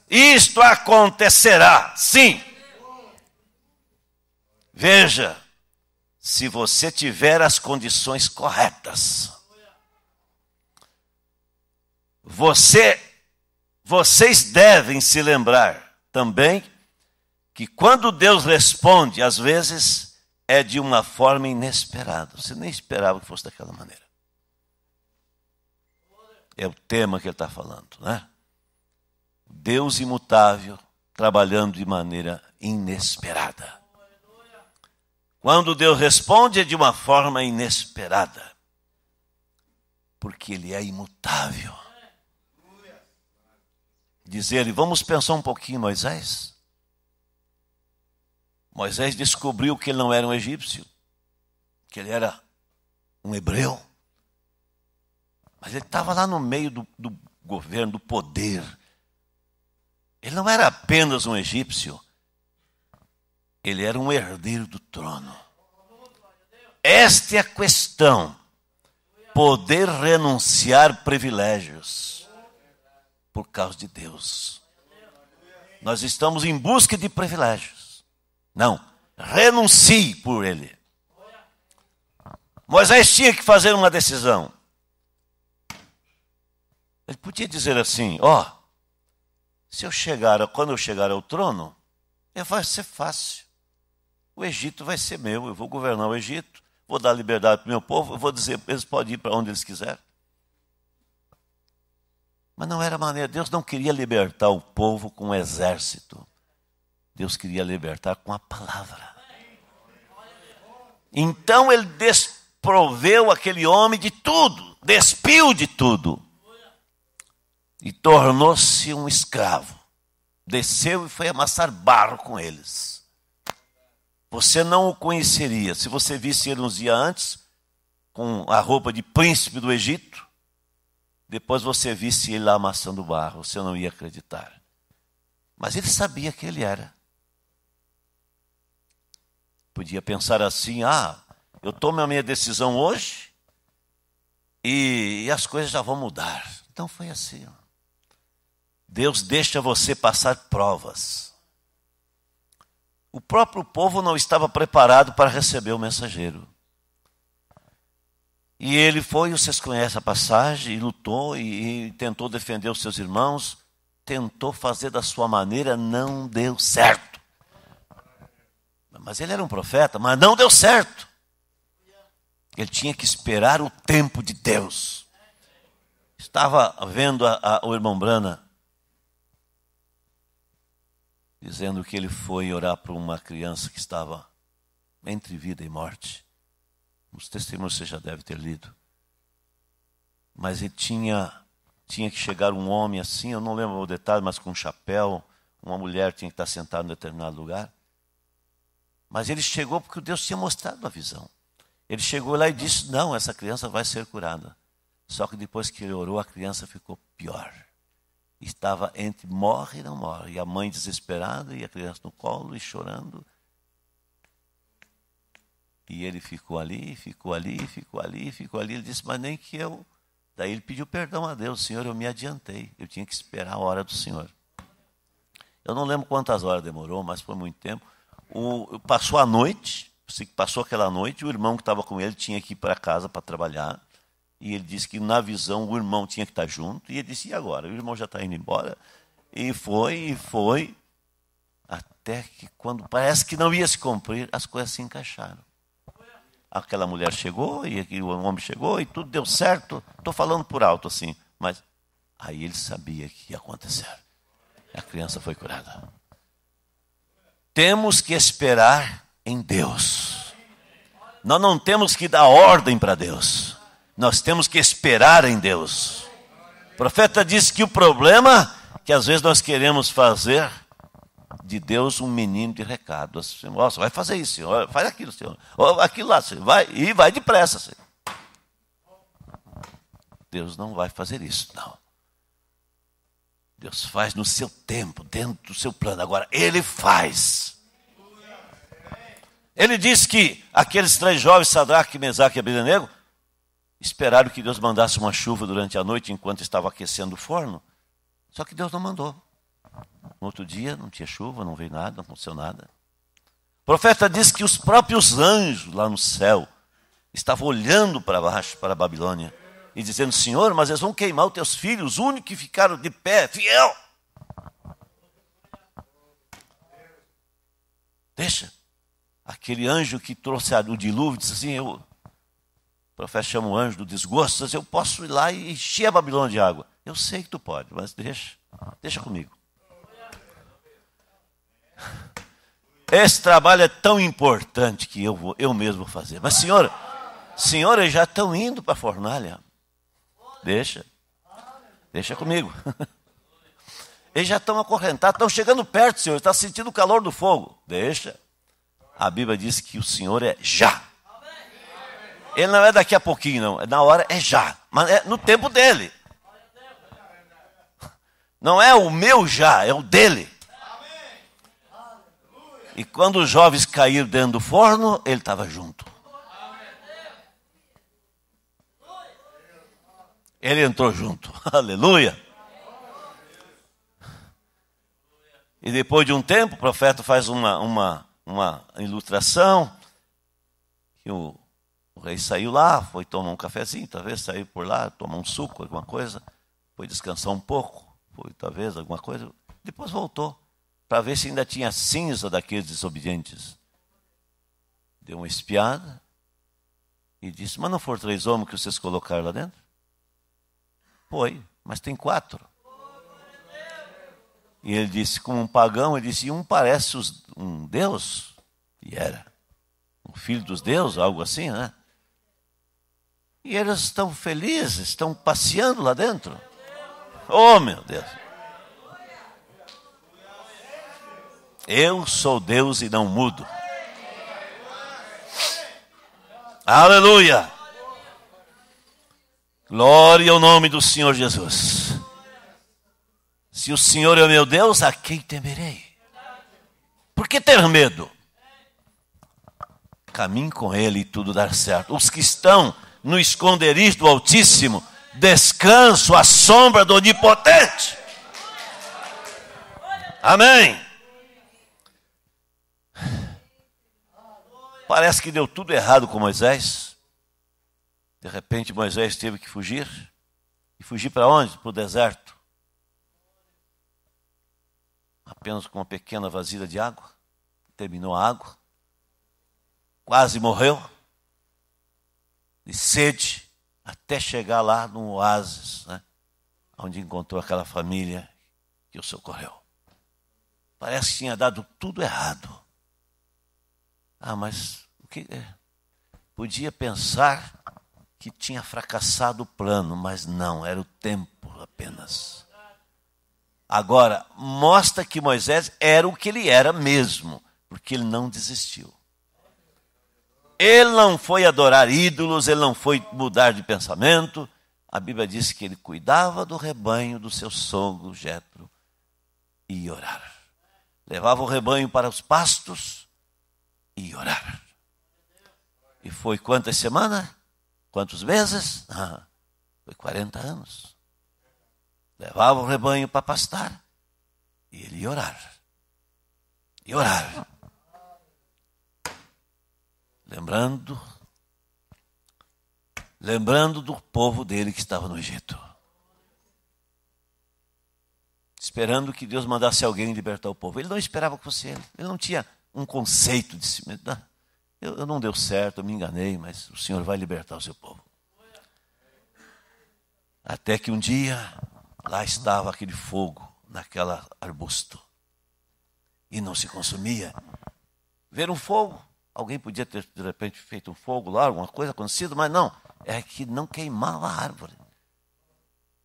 S1: Isto acontecerá, sim. Veja, se você tiver as condições corretas. Você vocês devem se lembrar também que quando Deus responde, às vezes é de uma forma inesperada. Você nem esperava que fosse daquela maneira é o tema que ele está falando, né? Deus imutável trabalhando de maneira inesperada. Quando Deus responde é de uma forma inesperada, porque Ele é imutável. Diz ele, vamos pensar um pouquinho, Moisés. Moisés descobriu que ele não era um egípcio, que ele era um hebreu. Mas ele estava lá no meio do, do governo, do poder. Ele não era apenas um egípcio, ele era um herdeiro do trono. Esta é a questão: poder renunciar privilégios por causa de Deus. Nós estamos em busca de privilégios. Não, renuncie por ele. Moisés tinha que fazer uma decisão. Ele podia dizer assim: ó, oh, se eu chegar, quando eu chegar ao trono, vai ser fácil. O Egito vai ser meu, eu vou governar o Egito, vou dar liberdade para o meu povo, eu vou dizer, eles podem ir para onde eles quiserem. Mas não era maneira, Deus não queria libertar o povo com um exército. Deus queria libertar com a palavra. Então ele desproveu aquele homem de tudo, despiu de tudo e tornou-se um escravo. Desceu e foi amassar barro com eles. Você não o conheceria se você visse ele uns dias antes, com a roupa de príncipe do Egito, depois você visse ele lá amassando barro, você não ia acreditar. Mas ele sabia que ele era. Podia pensar assim: ah, eu tomo a minha decisão hoje e, e as coisas já vão mudar. Então foi assim. Ó. Deus deixa você passar provas. O próprio povo não estava preparado para receber o mensageiro. E ele foi, vocês conhecem a passagem, e lutou e, e tentou defender os seus irmãos, tentou fazer da sua maneira, não deu certo. Mas ele era um profeta, mas não deu certo. Ele tinha que esperar o tempo de Deus. Estava vendo a, a, o irmão Brana dizendo que ele foi orar para uma criança que estava entre vida e morte. Os testemunhos você já deve ter lido. Mas ele tinha, tinha que chegar um homem assim, eu não lembro o detalhe, mas com um chapéu, uma mulher tinha que estar sentada em determinado lugar. Mas ele chegou porque Deus tinha mostrado a visão. Ele chegou lá e disse: Não, essa criança vai ser curada. Só que depois que ele orou, a criança ficou pior estava entre morre e não morre. E a mãe desesperada, e a criança no colo, e chorando. E ele ficou ali, ficou ali, ficou ali, ficou ali. Ele disse, mas nem que eu. Daí ele pediu perdão a Deus, Senhor, eu me adiantei. Eu tinha que esperar a hora do Senhor. Eu não lembro quantas horas demorou, mas foi muito tempo. O, passou a noite, passou aquela noite, o irmão que estava com ele tinha que ir para casa para trabalhar. E ele disse que na visão o irmão tinha que estar junto. E ele disse: e agora? O irmão já está indo embora. E foi, e foi. Até que quando parece que não ia se cumprir, as coisas se encaixaram. Aquela mulher chegou, e aquele homem chegou, e tudo deu certo. Estou falando por alto assim, mas aí ele sabia que ia acontecer. A criança foi curada. Temos que esperar em Deus. Nós não temos que dar ordem para Deus. Nós temos que esperar em Deus. O profeta disse que o problema é que às vezes nós queremos fazer de Deus um menino de recado. Assim, Nossa, vai fazer isso, senhor, faz aquilo, senhor, aquilo lá, senhor. vai e vai depressa. Senhor. Deus não vai fazer isso, não. Deus faz no seu tempo, dentro do seu plano. Agora, Ele faz. Ele diz que aqueles três jovens, Sadraque, Mesaque e Abednego, esperaram que Deus mandasse uma chuva durante a noite enquanto estava aquecendo o forno. Só que Deus não mandou. No outro dia não tinha chuva, não veio nada, não aconteceu nada. O profeta diz que os próprios anjos lá no céu estavam olhando para baixo, para a Babilônia, e dizendo: Senhor, mas eles vão queimar os teus filhos, os únicos que ficaram de pé, fiel. Deixa. Aquele anjo que trouxe o dilúvio disse assim: Eu o profeta chama o anjo do desgosto, diz, assim, eu posso ir lá e encher a Babilônia de água. Eu sei que tu pode, mas deixa, deixa comigo. Esse trabalho é tão importante que eu, vou, eu mesmo vou fazer. Mas, senhora, senhora já estão indo para a fornalha. Deixa. Deixa comigo. Eles já estão acorrentados, estão chegando perto, Senhor. Está sentindo o calor do fogo. Deixa. A Bíblia diz que o Senhor é já. Ele não é daqui a pouquinho, não. É na hora, é já. Mas é no tempo dele. Não é o meu já, é o dele. E quando os jovens caíram dentro do forno, ele estava junto. Ele entrou junto. Aleluia. E depois de um tempo, o profeta faz uma, uma, uma ilustração que o rei saiu lá, foi tomar um cafezinho, talvez saiu por lá, tomar um suco, alguma coisa, foi descansar um pouco, foi talvez alguma coisa, depois voltou para ver se ainda tinha cinza daqueles desobedientes. Deu uma espiada e disse: Mas não foram três homens que vocês colocaram lá dentro? Foi, mas tem quatro. E ele disse, como um pagão, ele disse, e um parece um deus, e era um filho dos deuses, algo assim, né? E eles estão felizes, estão passeando lá dentro. Oh, meu Deus! Eu sou Deus e não mudo. Aleluia! Glória ao nome do Senhor Jesus. Se o Senhor é meu Deus, a quem temerei? Por que ter medo? Caminhe com Ele e tudo dar certo. Os que estão no esconderijo do Altíssimo, descanso à sombra do Onipotente. Amém. Parece que deu tudo errado com Moisés. De repente, Moisés teve que fugir. E fugir para onde? Para o deserto. Apenas com uma pequena vasilha de água. Terminou a água. Quase morreu de sede, até chegar lá no oásis, né? onde encontrou aquela família que o socorreu. Parece que tinha dado tudo errado. Ah, mas o que é? Podia pensar que tinha fracassado o plano, mas não, era o tempo apenas. Agora, mostra que Moisés era o que ele era mesmo, porque ele não desistiu. Ele não foi adorar ídolos, ele não foi mudar de pensamento. A Bíblia diz que ele cuidava do rebanho do seu sogro Jetro e orar. Levava o rebanho para os pastos e orar. E foi quantas semanas? Quantos meses? Ah, foi 40 anos. Levava o rebanho para pastar e ele orar. E orar. Lembrando, lembrando do povo dele que estava no Egito. Esperando que Deus mandasse alguém libertar o povo. Ele não esperava que fosse ele. Ele não tinha um conceito de si eu, eu não deu certo, eu me enganei, mas o Senhor vai libertar o seu povo. Até que um dia lá estava aquele fogo naquela arbusto e não se consumia. Ver um fogo Alguém podia ter, de repente, feito um fogo lá, alguma coisa acontecida, mas não. É que não queimava a árvore.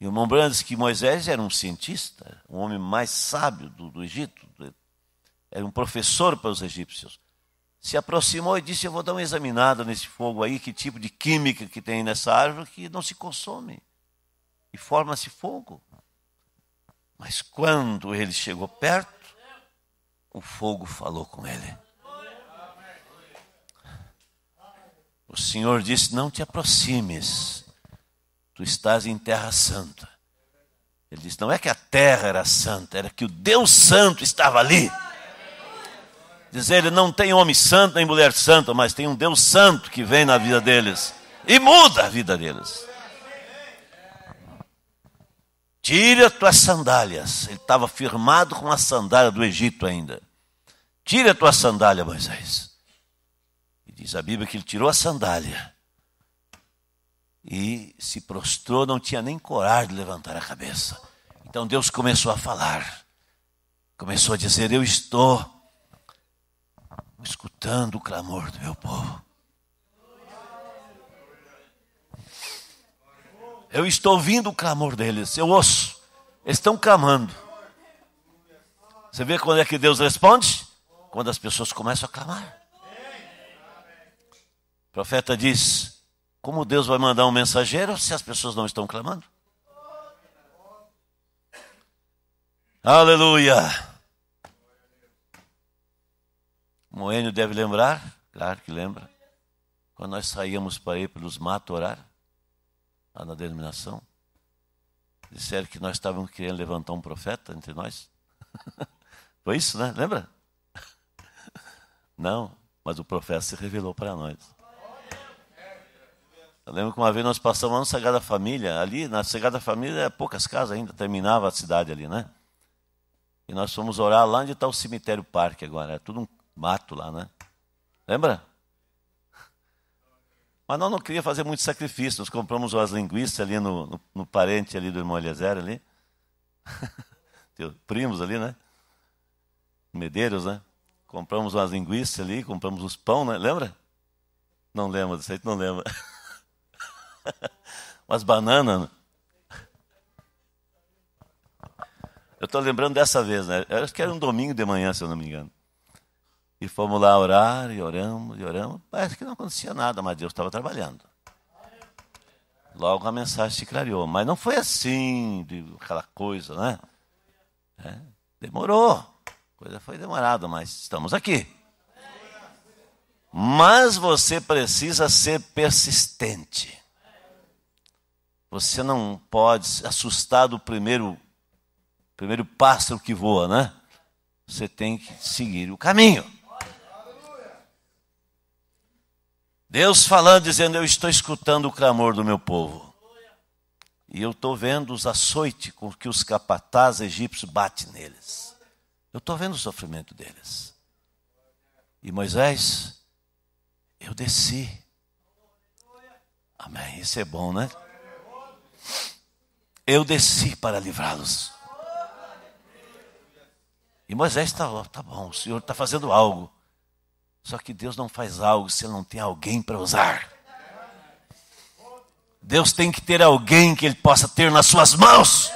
S1: E o Montblanc disse que Moisés era um cientista, um homem mais sábio do, do Egito, era um professor para os egípcios. Se aproximou e disse: Eu vou dar uma examinada nesse fogo aí, que tipo de química que tem nessa árvore que não se consome. E forma-se fogo. Mas quando ele chegou perto, o fogo falou com ele. O Senhor disse: Não te aproximes, tu estás em terra santa. Ele disse: Não é que a terra era santa, era que o Deus Santo estava ali. Diz ele: Não tem homem santo nem mulher santa, mas tem um Deus Santo que vem na vida deles e muda a vida deles. Tira tuas sandálias. Ele estava firmado com a sandália do Egito ainda. Tira tua sandália, Moisés. Diz a Bíblia que ele tirou a sandália e se prostrou, não tinha nem coragem de levantar a cabeça. Então Deus começou a falar, começou a dizer: Eu estou escutando o clamor do meu povo. Eu estou ouvindo o clamor deles, eu ouço, eles estão clamando. Você vê quando é que Deus responde? Quando as pessoas começam a clamar. O profeta diz: Como Deus vai mandar um mensageiro se as pessoas não estão clamando? Aleluia! Moênio deve lembrar, claro que lembra, quando nós saíamos para ir pelos matos orar, lá na denominação, disseram que nós estávamos querendo levantar um profeta entre nós. Foi isso, né? Lembra? Não, mas o profeta se revelou para nós. Eu lembro que uma vez nós passamos lá no Sagrada Família, ali na Sagrada Família, é poucas casas ainda, terminava a cidade ali, né? E nós fomos orar lá onde está o cemitério parque agora, é tudo um mato lá, né? Lembra? Mas nós não queríamos fazer muito sacrifício, nós compramos umas linguiças ali no, no, no parente ali do irmão Eliezer ali. Teus primos ali, né? Medeiros, né? Compramos umas linguiças ali, compramos os pão, né? Lembra? Não lembro disso aí, não lembra. Umas bananas. Né? Eu estou lembrando dessa vez, né? Eu acho que era um domingo de manhã, se eu não me engano. E fomos lá orar, e oramos, e oramos. Parece que não acontecia nada, mas Deus estava trabalhando. Logo a mensagem se clareou. Mas não foi assim, aquela coisa, né? É, demorou. A coisa foi demorada, mas estamos aqui. Mas você precisa ser persistente. Você não pode assustar do primeiro, primeiro pássaro que voa, né? Você tem que seguir o caminho. Deus falando, dizendo: Eu estou escutando o clamor do meu povo. E eu estou vendo os açoites com que os capatazes egípcios batem neles. Eu estou vendo o sofrimento deles. E Moisés, eu desci. Amém. Isso é bom, né? Eu desci para livrá-los. E Moisés está tá bom, o Senhor está fazendo algo. Só que Deus não faz algo se ele não tem alguém para usar. Deus tem que ter alguém que ele possa ter nas suas mãos.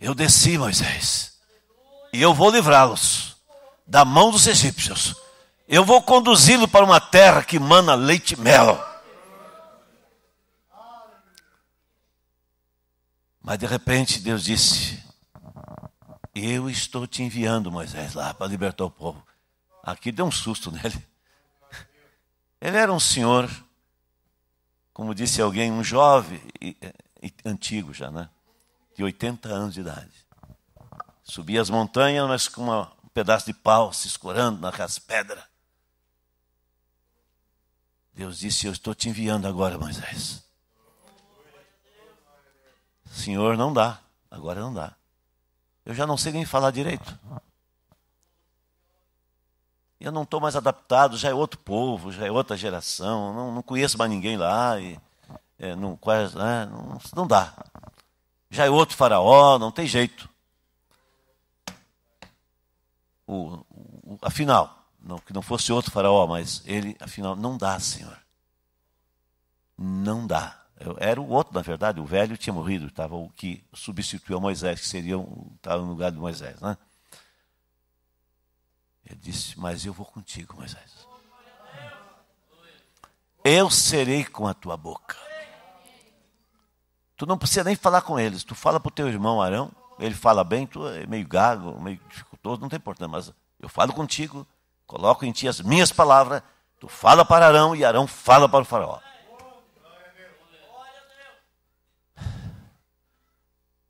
S1: Eu desci, Moisés, e eu vou livrá-los da mão dos egípcios. Eu vou conduzi-los para uma terra que mana leite e mel. Mas de repente Deus disse: Eu estou te enviando, Moisés, lá para libertar o povo. Aqui deu um susto nele. Ele era um senhor, como disse alguém, um jovem, antigo já, né? De 80 anos de idade. Subia as montanhas, mas com uma, um pedaço de pau se escorando nas pedras. Deus disse: Eu estou te enviando agora, Moisés. Senhor, não dá. Agora não dá. Eu já não sei nem falar direito. Eu não estou mais adaptado, já é outro povo, já é outra geração, não, não conheço mais ninguém lá. E, é, não, quase, é, não, não dá. Já é outro faraó, não tem jeito. O, o, afinal, não, que não fosse outro faraó, mas ele, afinal, não dá, Senhor. Não dá. Era o outro, na verdade, o velho tinha morrido, estava o que substituiu Moisés, que seria um, estava no lugar de Moisés. Né? Ele disse: Mas eu vou contigo, Moisés. Eu serei com a tua boca. Tu não precisa nem falar com eles, tu fala para o teu irmão Arão, ele fala bem, tu é meio gago, meio dificultoso, não tem importância, mas eu falo contigo, coloco em ti as minhas palavras, tu fala para Arão e Arão fala para o faraó.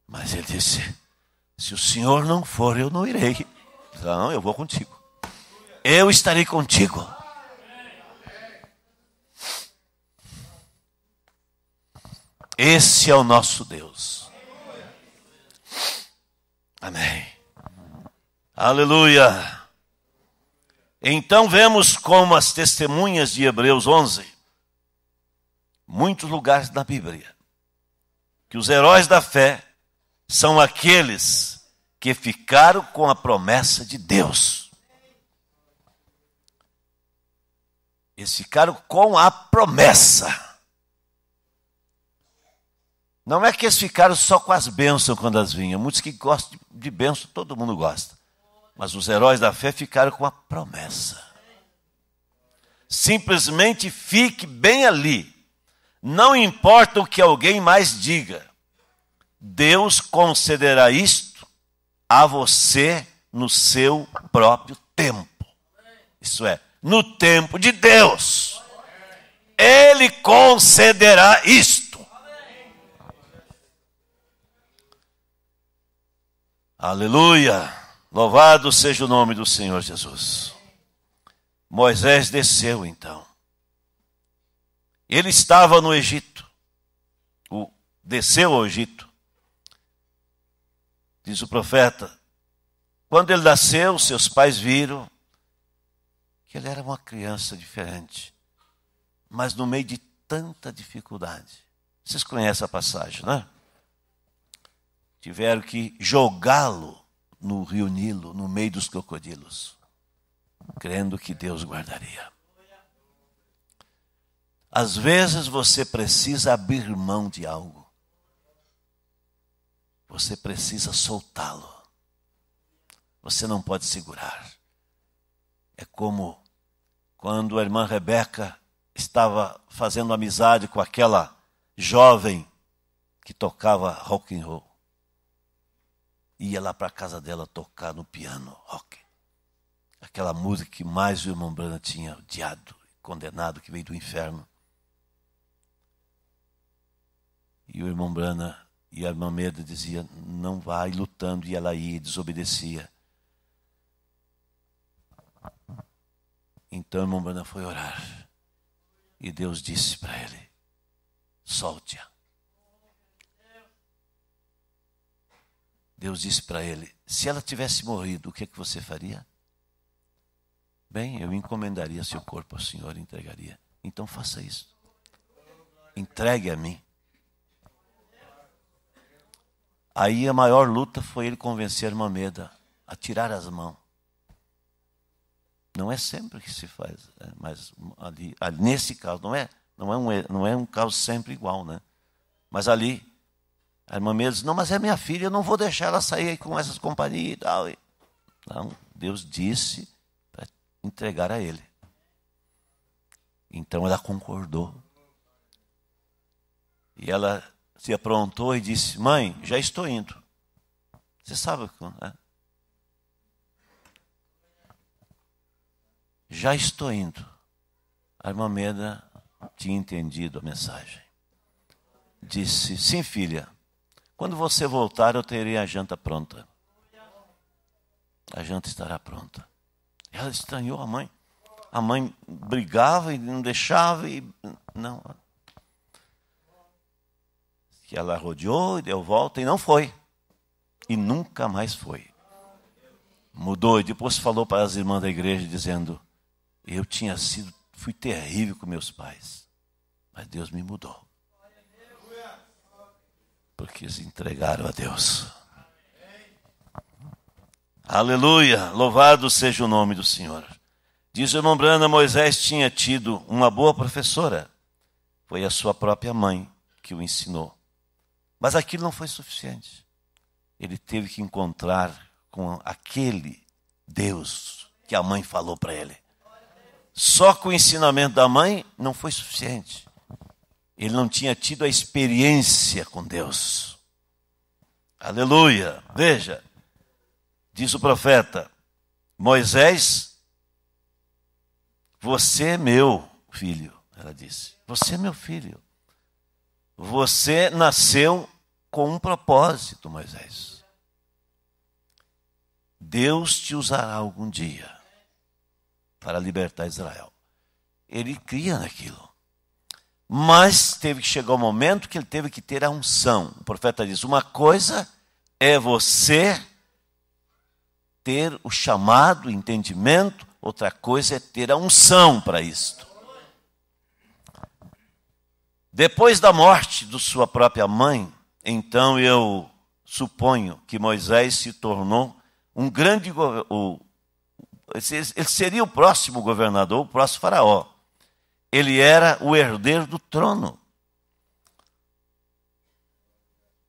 S1: Mas ele disse: Se o Senhor não for, eu não irei. Não, eu vou contigo. Eu estarei contigo. Esse é o nosso Deus. Amém. Aleluia. Então vemos como as testemunhas de Hebreus 11, muitos lugares da Bíblia, que os heróis da fé são aqueles que ficaram com a promessa de Deus. Eles ficaram com a promessa. Não é que eles ficaram só com as bênçãos quando as vinham. Muitos que gostam de bênção, todo mundo gosta. Mas os heróis da fé ficaram com a promessa. Simplesmente fique bem ali. Não importa o que alguém mais diga. Deus concederá isto a você no seu próprio tempo. Isso é, no tempo de Deus. Ele concederá isto. Aleluia! Louvado seja o nome do Senhor Jesus. Moisés desceu então. Ele estava no Egito. O desceu ao Egito diz o profeta. Quando ele nasceu, seus pais viram que ele era uma criança diferente, mas no meio de tanta dificuldade. Vocês conhecem a passagem, né? Tiveram que jogá-lo no rio Nilo, no meio dos crocodilos, crendo que Deus guardaria. Às vezes você precisa abrir mão de algo você precisa soltá-lo. Você não pode segurar. É como quando a irmã Rebeca estava fazendo amizade com aquela jovem que tocava rock and roll. Ia lá para a casa dela tocar no piano rock. Aquela música que mais o irmão Brana tinha odiado, condenado, que veio do inferno. E o irmão Brana e a irmã Meda dizia: Não vai lutando. E ela ia e desobedecia. Então a irmã Brana foi orar. E Deus disse para ele: Solte-a. Deus disse para ele: Se ela tivesse morrido, o que, é que você faria? Bem, eu encomendaria seu corpo ao Senhor e entregaria. Então faça isso. Entregue a mim. Aí a maior luta foi ele convencer Mameda a tirar as mãos. Não é sempre que se faz, né? mas ali, ali, nesse caso, não é, não, é um, não é um caso sempre igual, né? Mas ali, a irmã Meira diz, não, mas é minha filha, eu não vou deixar ela sair com essas companhias e tal. Então Deus disse para entregar a ele. Então ela concordou. E ela se aprontou e disse: Mãe, já estou indo. Você sabe que é? Já estou indo. A irmã Meda tinha entendido a mensagem. Disse: Sim, filha, quando você voltar, eu terei a janta pronta. A janta estará pronta. Ela estranhou a mãe. A mãe brigava e não deixava e. Não que ela rodeou e deu volta e não foi. E nunca mais foi. Mudou e depois falou para as irmãs da igreja dizendo: "Eu tinha sido, fui terrível com meus pais, mas Deus me mudou". Porque se entregaram a Deus. Aleluia! Louvado seja o nome do Senhor. Diz o irmão Brana, Moisés tinha tido uma boa professora. Foi a sua própria mãe que o ensinou. Mas aquilo não foi suficiente. Ele teve que encontrar com aquele Deus que a mãe falou para ele. Só com o ensinamento da mãe não foi suficiente. Ele não tinha tido a experiência com Deus. Aleluia! Veja, diz o profeta: Moisés, você é meu filho, ela disse. Você é meu filho. Você nasceu com um propósito, Moisés. Deus te usará algum dia para libertar Israel. Ele cria naquilo. Mas teve que chegar o um momento que ele teve que ter a unção. O profeta diz: uma coisa é você ter o chamado, o entendimento, outra coisa é ter a unção para isto. Depois da morte de sua própria mãe, então eu suponho que Moisés se tornou um grande governador. Ele seria o próximo governador, o próximo faraó. Ele era o herdeiro do trono.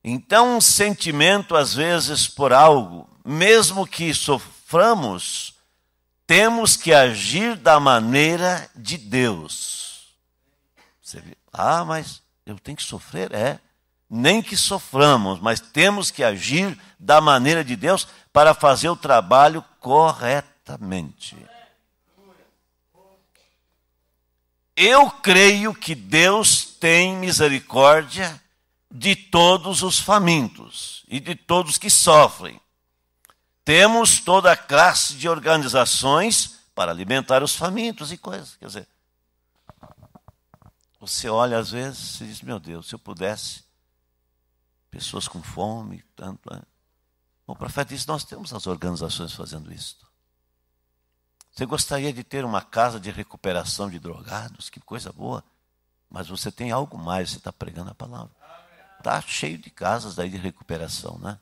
S1: Então, um sentimento, às vezes, por algo, mesmo que soframos, temos que agir da maneira de Deus. Você viu? Ah, mas eu tenho que sofrer? É. Nem que soframos, mas temos que agir da maneira de Deus para fazer o trabalho corretamente. Eu creio que Deus tem misericórdia de todos os famintos e de todos que sofrem. Temos toda a classe de organizações para alimentar os famintos e coisas. Quer dizer, você olha às vezes e diz: Meu Deus, se eu pudesse, pessoas com fome, tanto. Né? O profeta disse: Nós temos as organizações fazendo isso. Você gostaria de ter uma casa de recuperação de drogados? Que coisa boa. Mas você tem algo mais, você está pregando a palavra. Está cheio de casas aí de recuperação, né?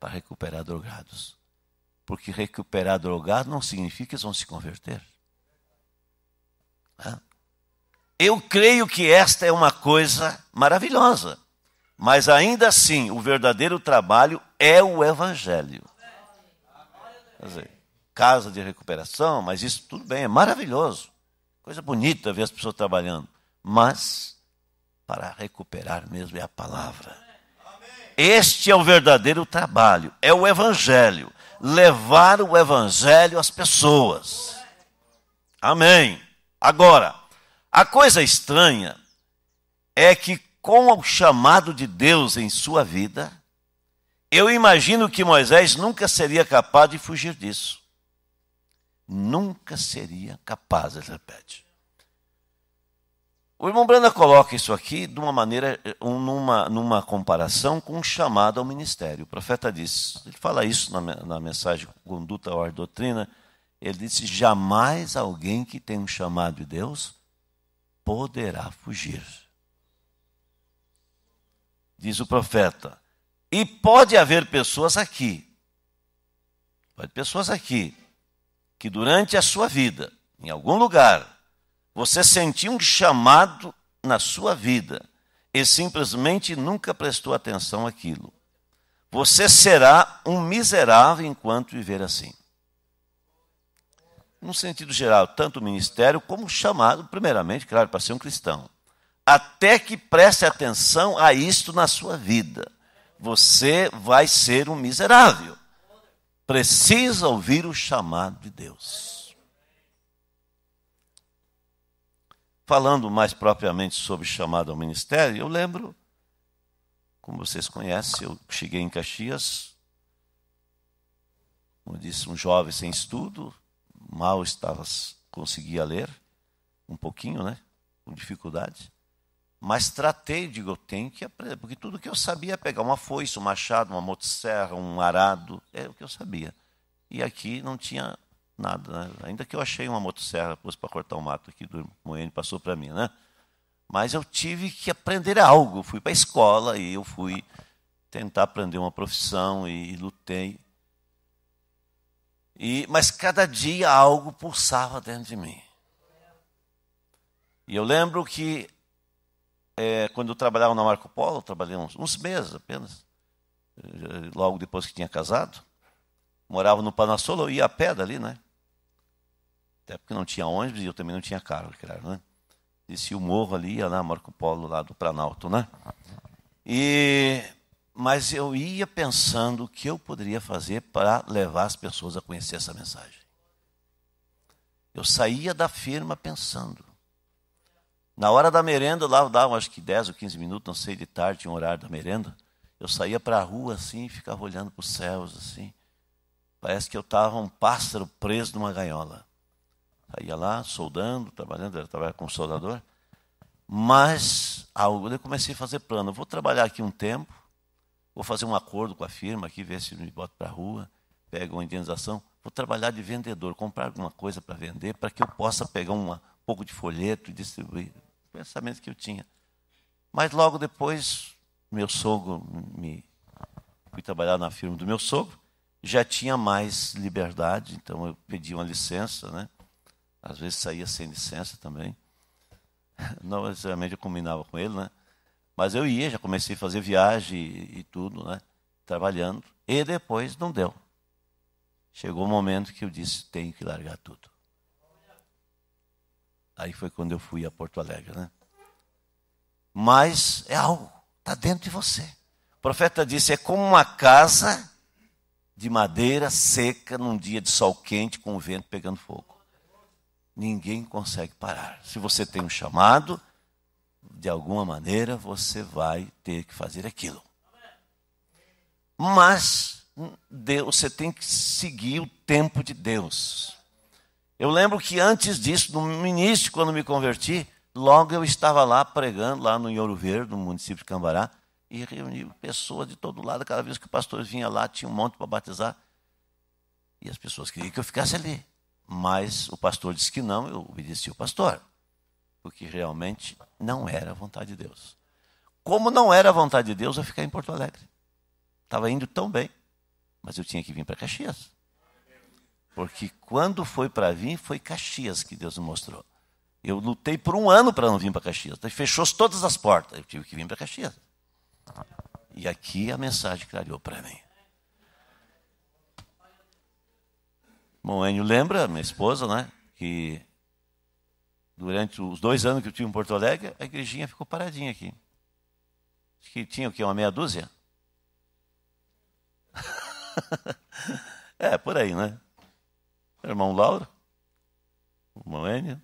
S1: Para recuperar drogados. Porque recuperar drogado não significa que eles vão se converter. Né? Eu creio que esta é uma coisa maravilhosa. Mas ainda assim, o verdadeiro trabalho é o evangelho. Quer dizer, casa de recuperação, mas isso tudo bem, é maravilhoso. Coisa bonita ver as pessoas trabalhando. Mas para recuperar mesmo é a palavra. Este é o verdadeiro trabalho, é o evangelho. Levar o evangelho às pessoas. Amém. Agora, a coisa estranha é que, com o chamado de Deus em sua vida, eu imagino que Moisés nunca seria capaz de fugir disso. Nunca seria capaz, ele repete. O irmão Branda coloca isso aqui de uma maneira, numa, numa comparação com um chamado ao ministério. O profeta disse, ele fala isso na, na mensagem Conduta, Ordem Doutrina, ele disse, jamais alguém que tem um chamado de Deus poderá fugir. Diz o profeta. E pode haver pessoas aqui, pode pessoas aqui, que durante a sua vida, em algum lugar, você sentiu um chamado na sua vida e simplesmente nunca prestou atenção àquilo. Você será um miserável enquanto viver assim no sentido geral, tanto o ministério como chamado, primeiramente, claro, para ser um cristão. Até que preste atenção a isto na sua vida. Você vai ser um miserável. Precisa ouvir o chamado de Deus. Falando mais propriamente sobre chamado ao ministério, eu lembro, como vocês conhecem, eu cheguei em Caxias, como disse, um jovem sem estudo, mal estava, conseguia ler, um pouquinho, né? Com dificuldade. Mas tratei, digo, eu tenho que aprender, porque tudo que eu sabia é pegar uma foice, um machado, uma motosserra, um arado, é o que eu sabia. E aqui não tinha nada, né? ainda que eu achei uma motosserra, pus para cortar o um mato aqui do Moene, passou para mim, né? Mas eu tive que aprender algo, fui para a escola e eu fui tentar aprender uma profissão e lutei. E, mas cada dia algo pulsava dentro de mim. E eu lembro que é, quando eu trabalhava na Marco Polo, trabalhei uns, uns, meses apenas, eh, logo depois que tinha casado, morava no Panassolo, eu ia a pé dali, né? Até porque não tinha ônibus e eu também não tinha carro, claro, né? Descia o morro ali, ia lá, Marco Polo, lá do Planalto, né? E mas eu ia pensando o que eu poderia fazer para levar as pessoas a conhecer essa mensagem. Eu saía da firma pensando. Na hora da merenda, lá dava acho que 10 ou 15 minutos, não sei, de tarde, tinha um horário da merenda. Eu saía para a rua assim e ficava olhando para os céus assim. Parece que eu estava um pássaro preso numa gaiola. Saía lá, soldando, trabalhando, era trabalhar como soldador. Mas algo, eu comecei a fazer plano. Eu vou trabalhar aqui um tempo, Vou fazer um acordo com a firma aqui, ver se me bota para a rua, pega uma indenização. Vou trabalhar de vendedor, comprar alguma coisa para vender, para que eu possa pegar um pouco de folheto e distribuir. Pensamento que eu tinha. Mas logo depois, meu sogro me fui trabalhar na firma do meu sogro, já tinha mais liberdade, então eu pedi uma licença, né? Às vezes saía sem licença também. Não, necessariamente eu combinava com ele, né? Mas eu ia, já comecei a fazer viagem e, tudo, né? Trabalhando. E depois não deu. Chegou o um momento que eu disse: tenho que largar tudo. Aí foi quando eu fui a Porto Alegre, né? Mas é algo, está dentro de você. O profeta disse: é como uma casa de madeira seca num dia de sol quente com o vento pegando fogo. Ninguém consegue parar. Se você tem um chamado, de alguma maneira você vai ter que fazer aquilo. Mas Deus, você tem que seguir o tempo de Deus. Eu lembro que antes disso, no início, quando me converti, logo eu estava lá pregando, lá no Ouro Verde, no município de Cambará, e reuni pessoas de todo lado. Cada vez que o pastor vinha lá, tinha um monte para batizar. E as pessoas queriam que eu ficasse ali. Mas o pastor disse que não, eu obedeci o pastor. Porque realmente não era a vontade de Deus. Como não era a vontade de Deus, eu ficar em Porto Alegre. Estava indo tão bem, mas eu tinha que vir para Caxias. Porque quando foi para vir, foi Caxias que Deus me mostrou. Eu lutei por um ano para não vir para Caxias. Fechou todas as portas. Eu tive que vir para Caxias. E aqui a mensagem clareou para mim. Moênio lembra, minha esposa, né? Que durante os dois anos que eu tive em Porto Alegre, a igrejinha ficou paradinha aqui. Acho que tinha o quê? Uma meia dúzia? é, por aí, né? O irmão Lauro, o irmão Enio,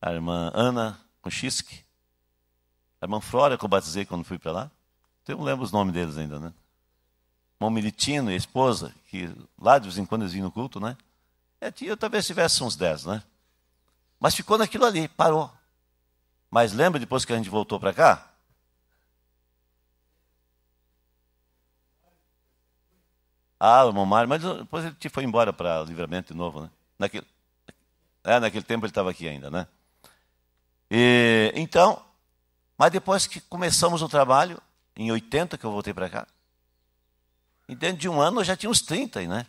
S1: a irmã Ana Kuchiski, a irmã Flora, que eu batizei quando fui para lá. Eu não lembro os nomes deles ainda, né? irmão Militino e a esposa, que lá de vez em quando eles vinham no culto, né? Eu é, talvez tivesse uns dez, né? Mas ficou naquilo ali, parou. Mas lembra depois que a gente voltou para cá? Ah, o irmão Mário, mas depois ele foi embora para Livramento de novo, né? Naquele, é, naquele tempo ele estava aqui ainda, né? E, então, mas depois que começamos o trabalho, em 80 que eu voltei para cá, e dentro de um ano eu já tinha uns 30, né?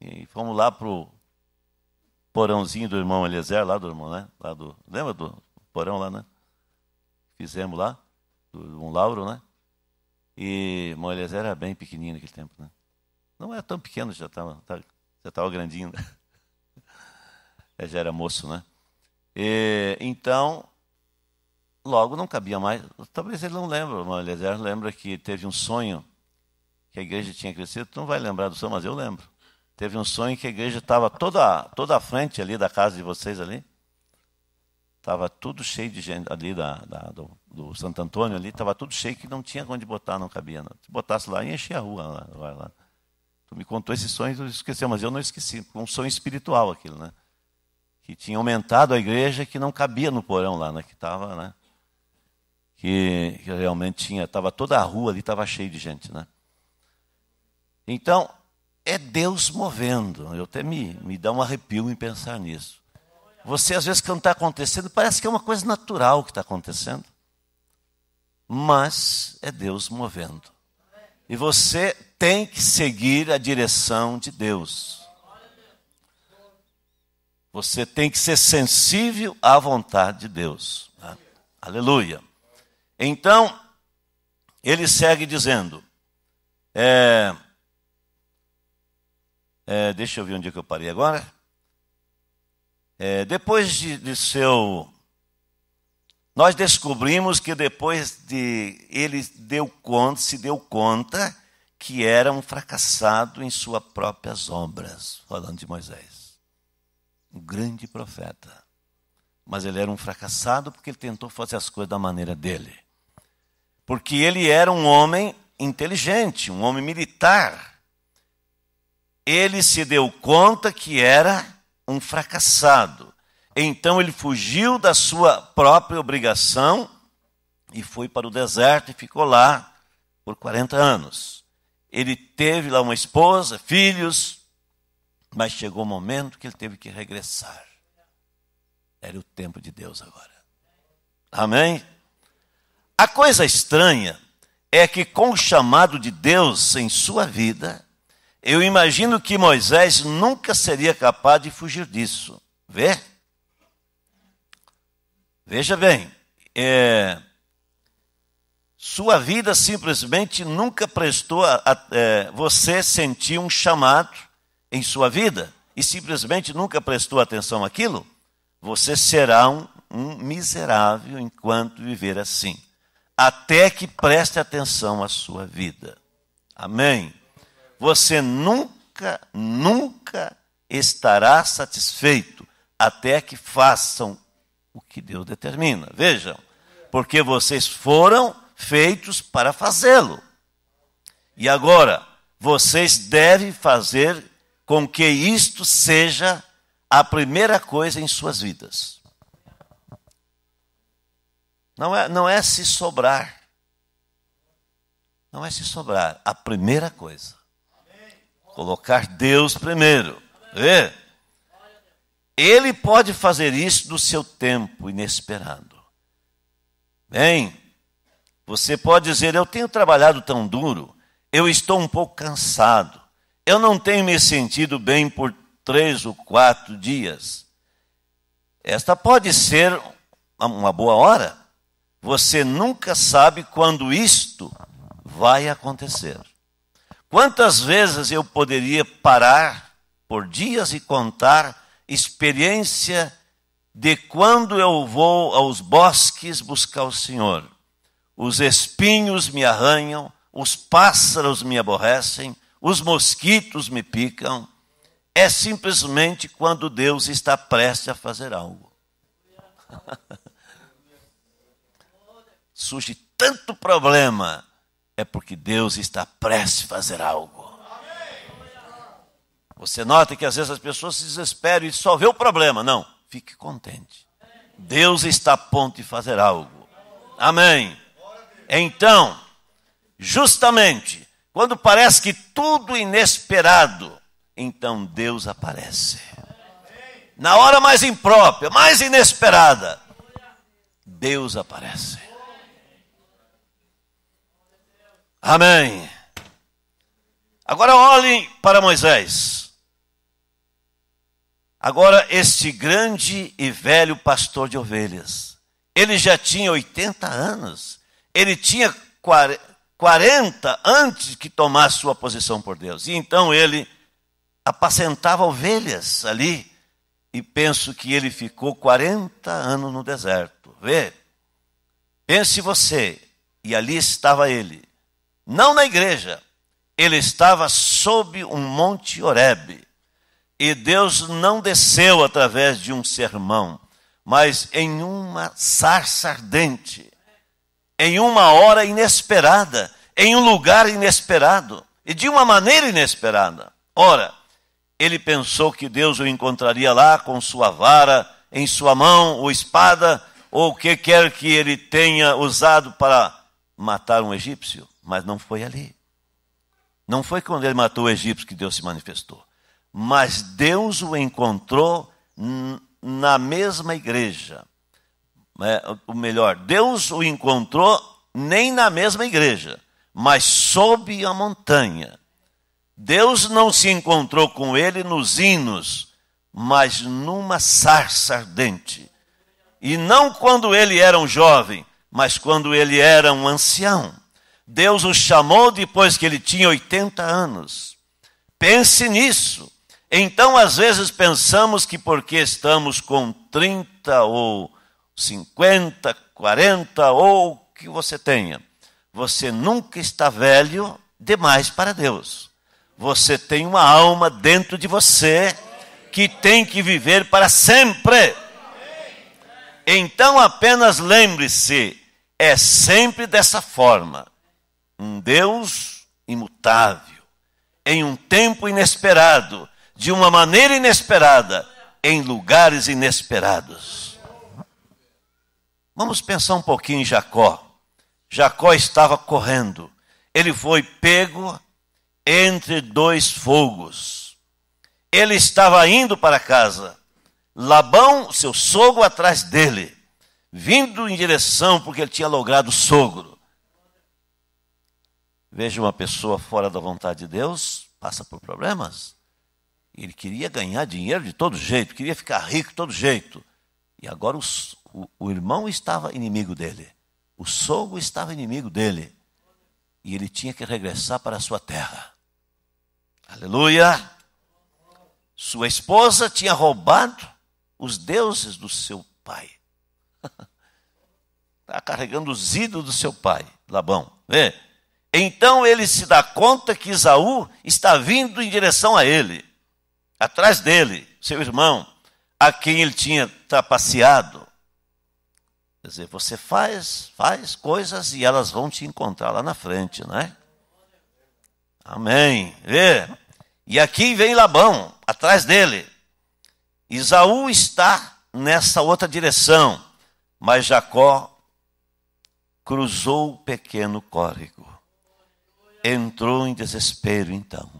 S1: E fomos lá para o porãozinho do irmão Eliezer, lá do irmão, né? Lá do, lembra do porão lá, né? Fizemos lá, um lauro, né? E irmão Eliezer era bem pequenininho naquele tempo, né? Não era tão pequeno, já estava tá, já tava grandinho, né? é, já era moço, né? E, então, logo não cabia mais. Talvez ele não lembre, irmão Eliezer lembra que teve um sonho que a igreja tinha crescido. Tu não vai lembrar do sonho, mas eu lembro. Teve um sonho que a igreja estava toda, toda a frente ali da casa de vocês ali. Estava tudo cheio de gente ali da, da do, do, Santo Antônio ali, estava tudo cheio que não tinha onde botar, não cabia. Não. Se botasse lá, ia encher a rua lá, lá, Tu me contou esses sonhos, eu esqueceu, mas eu não esqueci. Um sonho espiritual aquilo, né? Que tinha aumentado a igreja que não cabia no porão lá, né? Que estava, né? Que, que realmente tinha, estava toda a rua ali, estava cheia de gente, né? Então, é Deus movendo. Eu até me, me dá um arrepio em pensar nisso. Você, às vezes, quando está acontecendo, parece que é uma coisa natural que está acontecendo. Mas é Deus movendo. E você tem que seguir a direção de Deus. Você tem que ser sensível à vontade de Deus. Tá? Aleluia. Então, ele segue dizendo: é, é, deixa eu ver onde é que eu parei agora. É, depois de, de seu. Nós descobrimos que depois de ele deu conta, se deu conta que era um fracassado em suas próprias obras, falando de Moisés. Um grande profeta. Mas ele era um fracassado porque ele tentou fazer as coisas da maneira dele. Porque ele era um homem inteligente, um homem militar ele se deu conta que era um fracassado. Então ele fugiu da sua própria obrigação e foi para o deserto e ficou lá por 40 anos. Ele teve lá uma esposa, filhos, mas chegou o um momento que ele teve que regressar. Era o tempo de Deus agora. Amém? A coisa estranha é que com o chamado de Deus em sua vida, eu imagino que Moisés nunca seria capaz de fugir disso. Vê? Veja bem, é, sua vida simplesmente nunca prestou. A, a, é, você sentiu um chamado em sua vida e simplesmente nunca prestou atenção àquilo? Você será um, um miserável enquanto viver assim, até que preste atenção à sua vida. Amém você nunca, nunca estará satisfeito até que façam o que Deus determina. Vejam, porque vocês foram feitos para fazê-lo. E agora, vocês devem fazer com que isto seja a primeira coisa em suas vidas. Não é, não é se sobrar. Não é se sobrar. A primeira coisa. Colocar Deus primeiro. Ele pode fazer isso no seu tempo inesperado. Bem, você pode dizer: Eu tenho trabalhado tão duro, eu estou um pouco cansado, eu não tenho me sentido bem por três ou quatro dias. Esta pode ser uma boa hora. Você nunca sabe quando isto vai acontecer. Quantas vezes eu poderia parar por dias e contar experiência de quando eu vou aos bosques buscar o Senhor? Os espinhos me arranham, os pássaros me aborrecem, os mosquitos me picam. É simplesmente quando Deus está prestes a fazer algo. Surge tanto problema é porque Deus está prestes a fazer algo. Você nota que às vezes as pessoas se desesperam e só vê o problema. Não, fique contente. Deus está a ponto de fazer algo. Amém. Então, justamente, quando parece que tudo inesperado, então Deus aparece. Na hora mais imprópria, mais inesperada, Deus aparece. Amém. Agora olhem para Moisés. Agora, este grande e velho pastor de ovelhas. Ele já tinha 80 anos. Ele tinha 40 antes que tomasse sua posição por Deus. E então ele apacentava ovelhas ali. E penso que ele ficou 40 anos no deserto. Vê? Pense você. E ali estava ele não na igreja. Ele estava sob um monte Oreb, E Deus não desceu através de um sermão, mas em uma sarça ardente, em uma hora inesperada, em um lugar inesperado e de uma maneira inesperada. Ora, ele pensou que Deus o encontraria lá com sua vara em sua mão, ou espada, ou o que quer que ele tenha usado para matar um egípcio. Mas não foi ali. Não foi quando ele matou o Egito que Deus se manifestou. Mas Deus o encontrou na mesma igreja. É, o melhor, Deus o encontrou nem na mesma igreja, mas sob a montanha. Deus não se encontrou com ele nos hinos, mas numa sarça ardente. E não quando ele era um jovem, mas quando ele era um ancião. Deus o chamou depois que ele tinha 80 anos. Pense nisso. Então, às vezes, pensamos que porque estamos com 30 ou 50, 40 ou o que você tenha, você nunca está velho demais para Deus. Você tem uma alma dentro de você que tem que viver para sempre. Então, apenas lembre-se: é sempre dessa forma um Deus imutável, em um tempo inesperado, de uma maneira inesperada, em lugares inesperados. Vamos pensar um pouquinho em Jacó. Jacó estava correndo. Ele foi pego entre dois fogos. Ele estava indo para casa. Labão, seu sogro, atrás dele, vindo em direção porque ele tinha logrado sogro. Veja uma pessoa fora da vontade de Deus, passa por problemas. Ele queria ganhar dinheiro de todo jeito, queria ficar rico de todo jeito. E agora os, o, o irmão estava inimigo dele, o sogro estava inimigo dele. E ele tinha que regressar para a sua terra. Aleluia! Sua esposa tinha roubado os deuses do seu pai. Está carregando os ídolos do seu pai, Labão. Vê? Então ele se dá conta que Isaú está vindo em direção a ele, atrás dele, seu irmão, a quem ele tinha trapaceado. Quer dizer, você faz, faz coisas e elas vão te encontrar lá na frente, não é? Amém. Vê? E aqui vem Labão, atrás dele. Isaú está nessa outra direção, mas Jacó cruzou o pequeno córrego entrou em desespero então.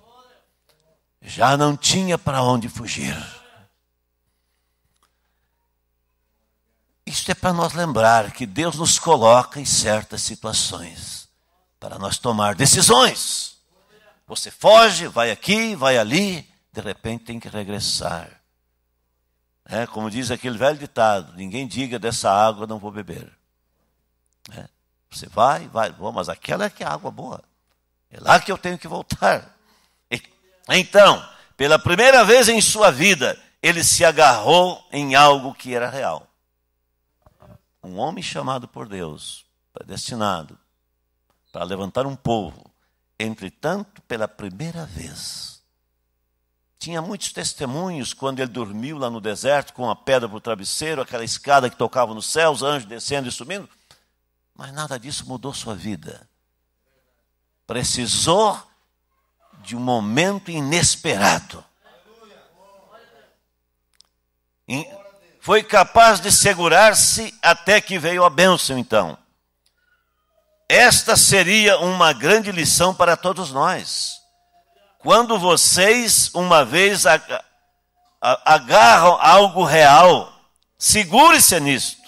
S1: Já não tinha para onde fugir. Isto é para nós lembrar que Deus nos coloca em certas situações para nós tomar decisões. Você foge, vai aqui, vai ali, de repente tem que regressar. É, como diz aquele velho ditado: ninguém diga dessa água não vou beber. É, você vai, vai, bom, mas aquela é que é água boa. É lá que eu tenho que voltar. Então, pela primeira vez em sua vida, ele se agarrou em algo que era real. Um homem chamado por Deus, destinado para levantar um povo. Entretanto, pela primeira vez, tinha muitos testemunhos quando ele dormiu lá no deserto com a pedra para o travesseiro, aquela escada que tocava no céu, os anjos descendo e subindo. Mas nada disso mudou sua vida precisou de um momento inesperado. E foi capaz de segurar-se até que veio a bênção, então. Esta seria uma grande lição para todos nós. Quando vocês, uma vez, agarram algo real, segure-se nisto.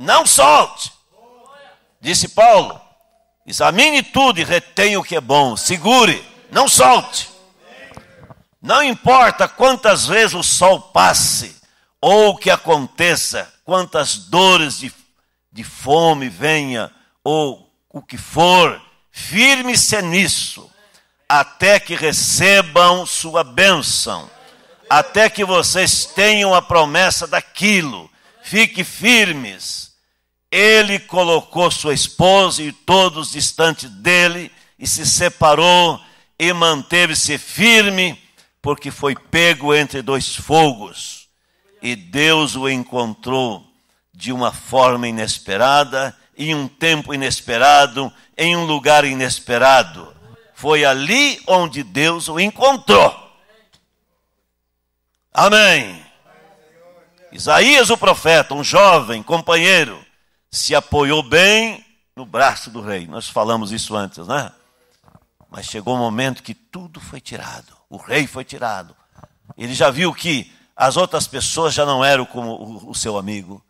S1: Não solte, disse Paulo. Examine tudo e retenha o que é bom. Segure, não solte. Não importa quantas vezes o sol passe, ou o que aconteça, quantas dores de, de fome venha, ou o que for, firme-se nisso, até que recebam sua bênção, até que vocês tenham a promessa daquilo. Fique firmes ele colocou sua esposa e todos distante dele e se separou e manteve-se firme, porque foi pego entre dois fogos. E Deus o encontrou de uma forma inesperada, em um tempo inesperado, em um lugar inesperado. Foi ali onde Deus o encontrou. Amém. Isaías, o profeta, um jovem companheiro, se apoiou bem no braço do rei. Nós falamos isso antes, né? Mas chegou o um momento que tudo foi tirado. O rei foi tirado. Ele já viu que as outras pessoas já não eram como o seu amigo.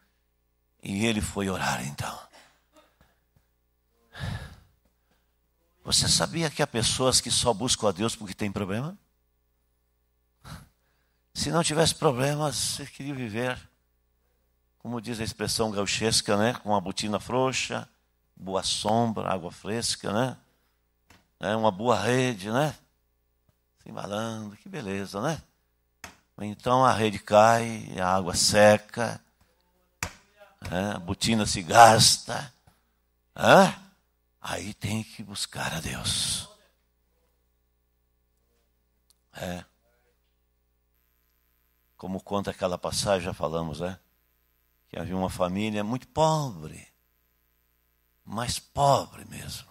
S1: E ele foi orar então. Você sabia que há pessoas que só buscam a Deus porque tem problema? Se não tivesse problemas, você queria viver como diz a expressão gauchesca, né? com a botina frouxa, boa sombra, água fresca, né? É uma boa rede, né? Se embalando, que beleza, né? Então a rede cai, a água seca, né? a botina se gasta. Hã? Né? Aí tem que buscar a Deus. É. Como conta aquela passagem, já falamos, né? que havia uma família muito pobre, mais pobre mesmo.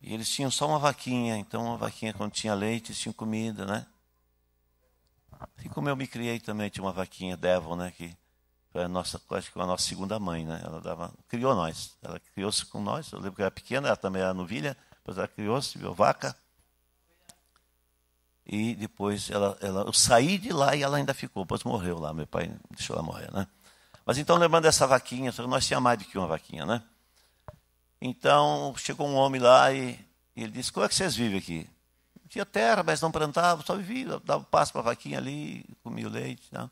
S1: E eles tinham só uma vaquinha, então uma vaquinha quando tinha leite, tinha comida, né? E como eu me criei também, tinha uma vaquinha Devil, né? Que foi a nossa, acho que a nossa segunda mãe, né? Ela dava, criou nós. Ela criou-se com nós. Eu lembro que era pequena, ela também era novilha, depois ela criou-se, viu vaca. E depois ela, ela, eu saí de lá e ela ainda ficou. Depois morreu lá, meu pai deixou ela morrer, né? Mas então, lembrando dessa vaquinha, nós tínhamos mais do que uma vaquinha, né? Então, chegou um homem lá e, e ele disse, como é que vocês vivem aqui? tinha terra, mas não plantava, só vivia, dava passo para a vaquinha ali, comia o leite. Não. Né?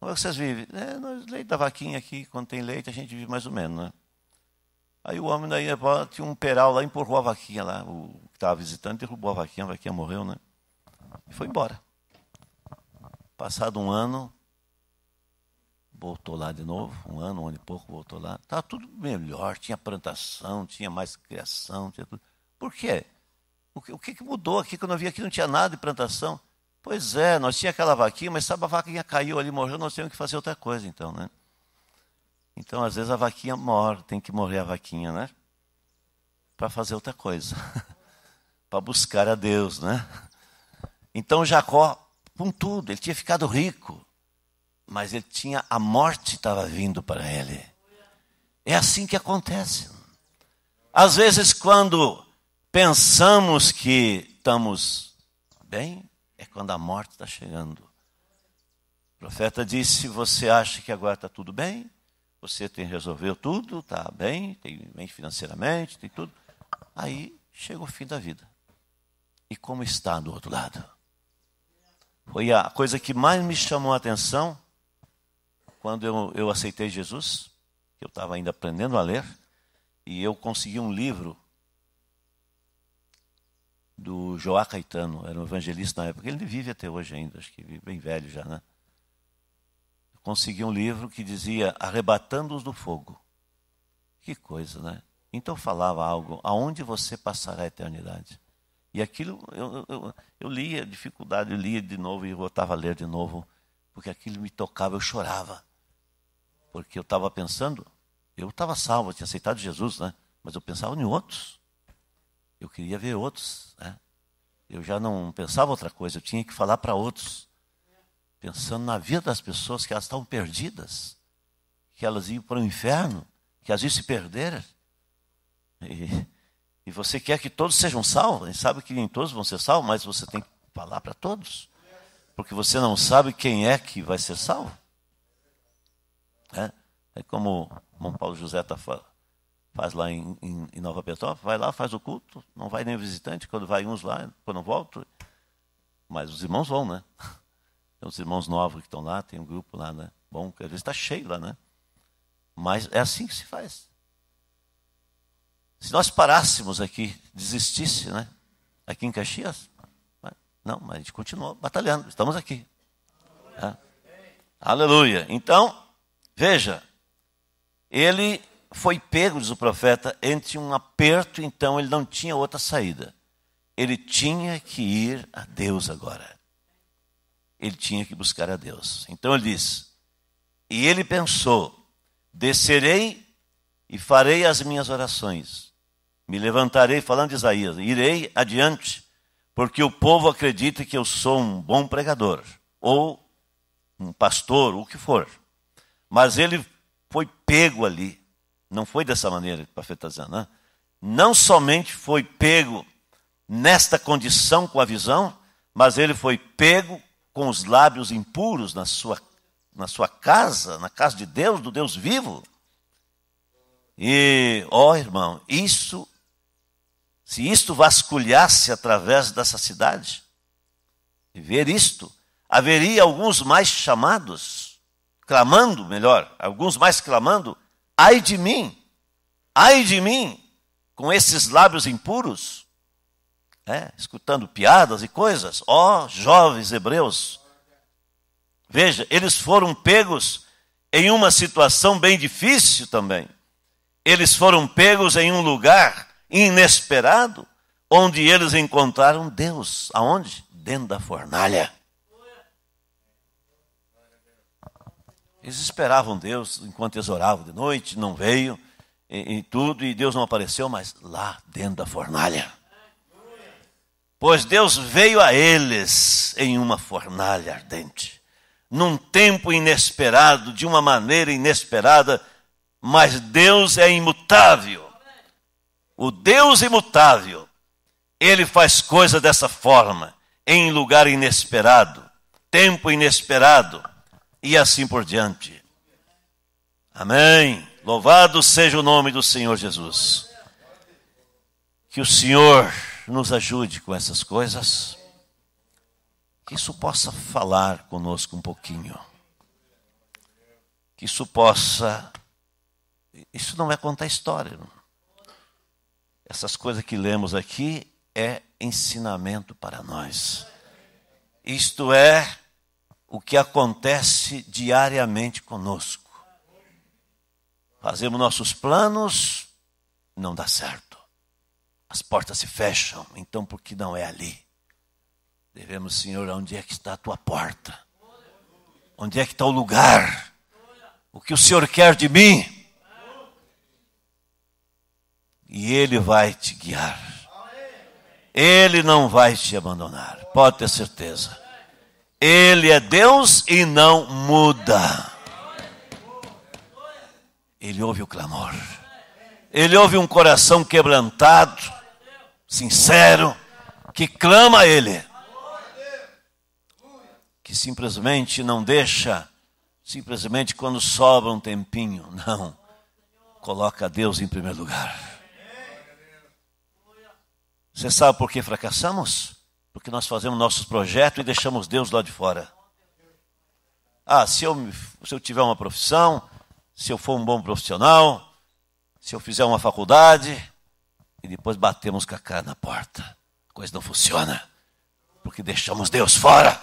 S1: Como é que vocês vivem? É, nós, leite da vaquinha aqui, quando tem leite, a gente vive mais ou menos, né? Aí o homem daí, né, tinha um peral lá, empurrou a vaquinha lá, o que estava visitando, derrubou a vaquinha, a vaquinha morreu, né? E foi embora. Passado um ano, voltou lá de novo, um ano, um ano e pouco, voltou lá. Estava tudo melhor, tinha plantação, tinha mais criação, tinha tudo. Por quê? O que, o que mudou aqui? Quando eu vi aqui não tinha nada de plantação. Pois é, nós tinha aquela vaquinha, mas sabe a vaquinha caiu ali, morreu, nós temos que fazer outra coisa então, né? Então, às vezes a vaquinha morre, tem que morrer a vaquinha, né? Para fazer outra coisa. Para buscar a Deus, né? Então Jacó, com tudo, ele tinha ficado rico, mas ele tinha a morte estava vindo para ele. É assim que acontece. Às vezes, quando pensamos que estamos bem, é quando a morte está chegando. O profeta disse: se você acha que agora está tudo bem, você tem resolveu tudo, está bem, tem bem financeiramente, tem tudo, aí chega o fim da vida. E como está do outro lado? Foi a coisa que mais me chamou a atenção quando eu, eu aceitei Jesus, que eu estava ainda aprendendo a ler, e eu consegui um livro do Joá Caetano, era um evangelista na época, ele vive até hoje ainda, acho que vive bem velho já, né? Eu consegui um livro que dizia Arrebatando-os do Fogo. Que coisa, né? Então falava algo, aonde você passará a eternidade? E aquilo, eu, eu, eu lia dificuldade, eu lia de novo e voltava a ler de novo, porque aquilo me tocava, eu chorava. Porque eu estava pensando, eu estava salvo, eu tinha aceitado Jesus, né? mas eu pensava em outros. Eu queria ver outros. Né? Eu já não pensava outra coisa, eu tinha que falar para outros. Pensando na vida das pessoas, que elas estavam perdidas, que elas iam para o inferno, que às vezes se perderam. E e você quer que todos sejam salvos? E sabe que nem todos vão ser salvos, mas você tem que falar para todos. Porque você não sabe quem é que vai ser salvo. É, é como Mão Paulo José tá, faz lá em, em, em Nova Petrópolis, vai lá, faz o culto, não vai nem o visitante, quando vai uns lá, quando volta. Mas os irmãos vão, né? Tem os irmãos novos que estão lá, tem um grupo lá, né? Bom, que às vezes está cheio lá, né? Mas é assim que se faz. Se nós parássemos aqui, desistisse, né? Aqui em Caxias, não, mas a gente continuou batalhando, estamos aqui. Tá? Aleluia. Então, veja, ele foi pego, diz o profeta, entre um aperto, então ele não tinha outra saída. Ele tinha que ir a Deus agora. Ele tinha que buscar a Deus. Então ele diz: E ele pensou: descerei e farei as minhas orações. Me levantarei, falando de Isaías, irei adiante, porque o povo acredita que eu sou um bom pregador, ou um pastor, ou o que for. Mas ele foi pego ali. Não foi dessa maneira, Pafetazanã. Né? Não somente foi pego nesta condição com a visão, mas ele foi pego com os lábios impuros na sua, na sua casa, na casa de Deus, do Deus vivo. E, ó irmão, isso se isto vasculhasse através dessa cidade e ver isto, haveria alguns mais chamados, clamando, melhor, alguns mais clamando, ai de mim, ai de mim, com esses lábios impuros, é, escutando piadas e coisas. Ó oh, jovens hebreus, veja, eles foram pegos em uma situação bem difícil também. Eles foram pegos em um lugar inesperado, onde eles encontraram Deus. Aonde? Dentro da fornalha. Eles esperavam Deus enquanto eles oravam de noite, não veio e, e tudo, e Deus não apareceu, mas lá dentro da fornalha. Pois Deus veio a eles em uma fornalha ardente, num tempo inesperado, de uma maneira inesperada, mas Deus é imutável o Deus imutável, ele faz coisa dessa forma, em lugar inesperado, tempo inesperado e assim por diante. Amém. Louvado seja o nome do Senhor Jesus. Que o Senhor nos ajude com essas coisas. Que isso possa falar conosco um pouquinho. Que isso possa. Isso não é contar história. Não. Essas coisas que lemos aqui é ensinamento para nós. Isto é o que acontece diariamente conosco. Fazemos nossos planos, não dá certo. As portas se fecham, então por que não é ali? Devemos, Senhor, onde é que está a tua porta? Onde é que está o lugar? O que o Senhor quer de mim? e Ele vai te guiar. Ele não vai te abandonar, pode ter certeza. Ele é Deus e não muda. Ele ouve o clamor. Ele ouve um coração quebrantado, sincero, que clama a Ele. Que simplesmente não deixa, simplesmente quando sobra um tempinho. Não. Coloca Deus em primeiro lugar. Você sabe por que fracassamos? Porque nós fazemos nossos projetos e deixamos Deus lá de fora. Ah, se eu, se eu tiver uma profissão, se eu for um bom profissional, se eu fizer uma faculdade, e depois batemos com a cara na porta. A coisa não funciona, porque deixamos Deus fora.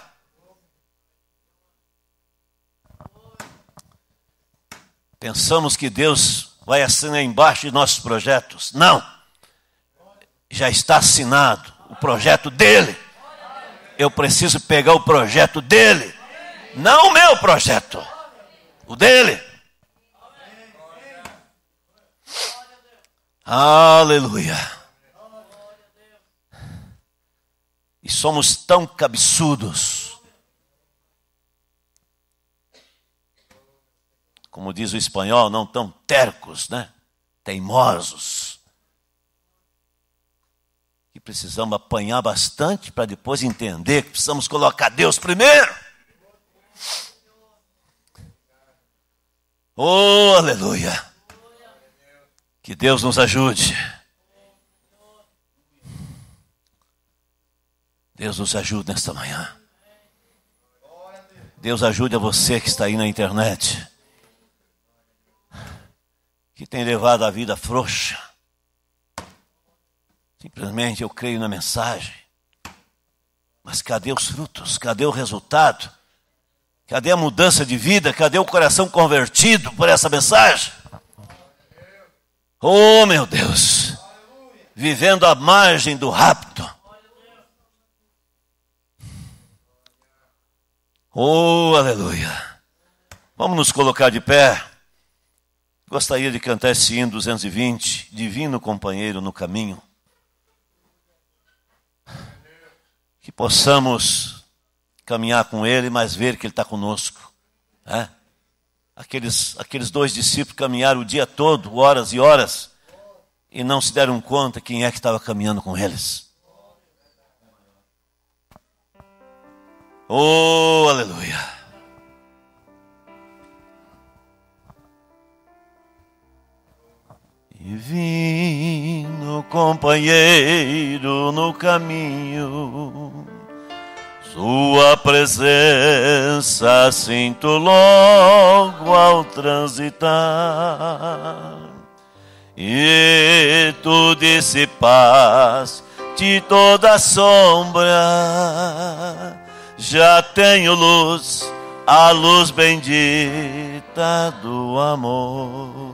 S1: Pensamos que Deus vai assinar embaixo de nossos projetos. Não! já está assinado o projeto dele. Eu preciso pegar o projeto dele, não o meu projeto, o dele. Aleluia. E somos tão cabeçudos. Como diz o espanhol, não tão tercos, né? Teimosos que precisamos apanhar bastante para depois entender que precisamos colocar Deus primeiro. Oh, aleluia! Que Deus nos ajude. Deus nos ajude nesta manhã. Deus ajude a você que está aí na internet, que tem levado a vida frouxa Simplesmente eu creio na mensagem. Mas cadê os frutos? Cadê o resultado? Cadê a mudança de vida? Cadê o coração convertido por essa mensagem? Oh, meu Deus! Vivendo à margem do rapto. Oh, aleluia! Vamos nos colocar de pé. Gostaria de cantar esse hino 220, Divino Companheiro no Caminho. que possamos caminhar com Ele, mas ver que Ele está conosco. Né? Aqueles, aqueles dois discípulos caminharam o dia todo, horas e horas, e não se deram conta quem é que estava caminhando com eles. Oh, aleluia! Divino companheiro no caminho, Sua presença sinto logo ao transitar, e tu dissipas de toda sombra, já tenho luz, a luz bendita do amor.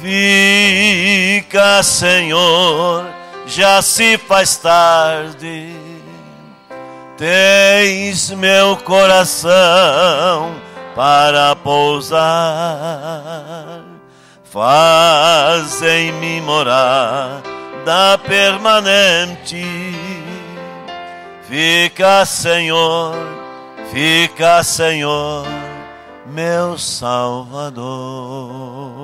S1: Fica, Senhor, já se faz tarde. Tens meu coração para pousar. Faz em mim morar da permanente. Fica, Senhor, fica, Senhor, meu Salvador.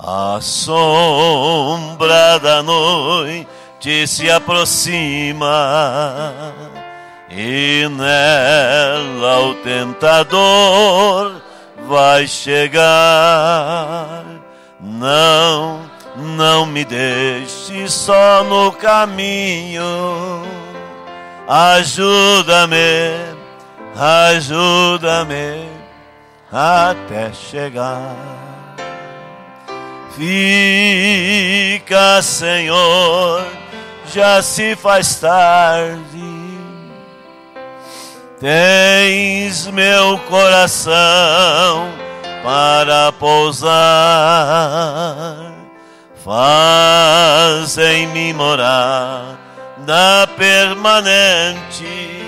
S1: A sombra da noite se aproxima e nela o tentador vai chegar. Não, não me deixe só no caminho. Ajuda-me, ajuda-me até chegar. Fica, Senhor, já se faz tarde. Tens meu coração para pousar, faz em mim morar na permanente.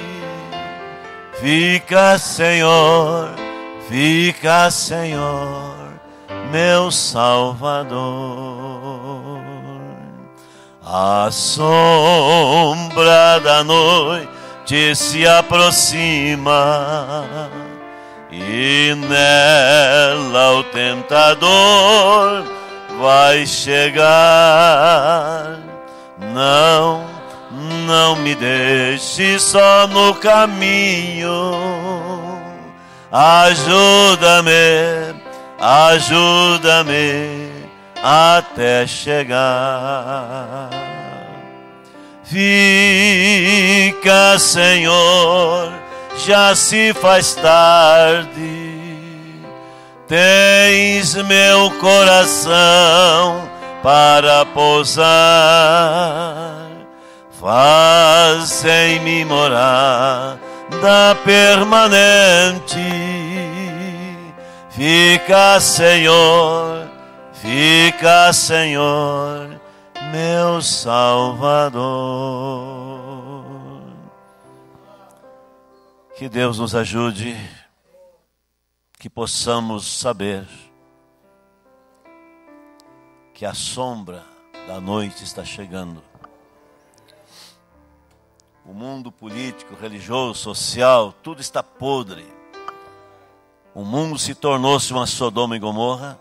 S1: Fica, Senhor, fica, Senhor meu Salvador. A sombra da noite se aproxima e nela o tentador vai chegar. Não, não me deixe só no caminho, ajuda-me ajuda-me até chegar. Fica, Senhor, já se faz tarde. Tens meu coração para pousar. Faz em mim morada permanente Fica, Senhor, fica, Senhor, meu Salvador. Que Deus nos ajude, que possamos saber que a sombra da noite está chegando. O mundo político, religioso, social, tudo está podre o mundo se tornou-se uma Sodoma e Gomorra,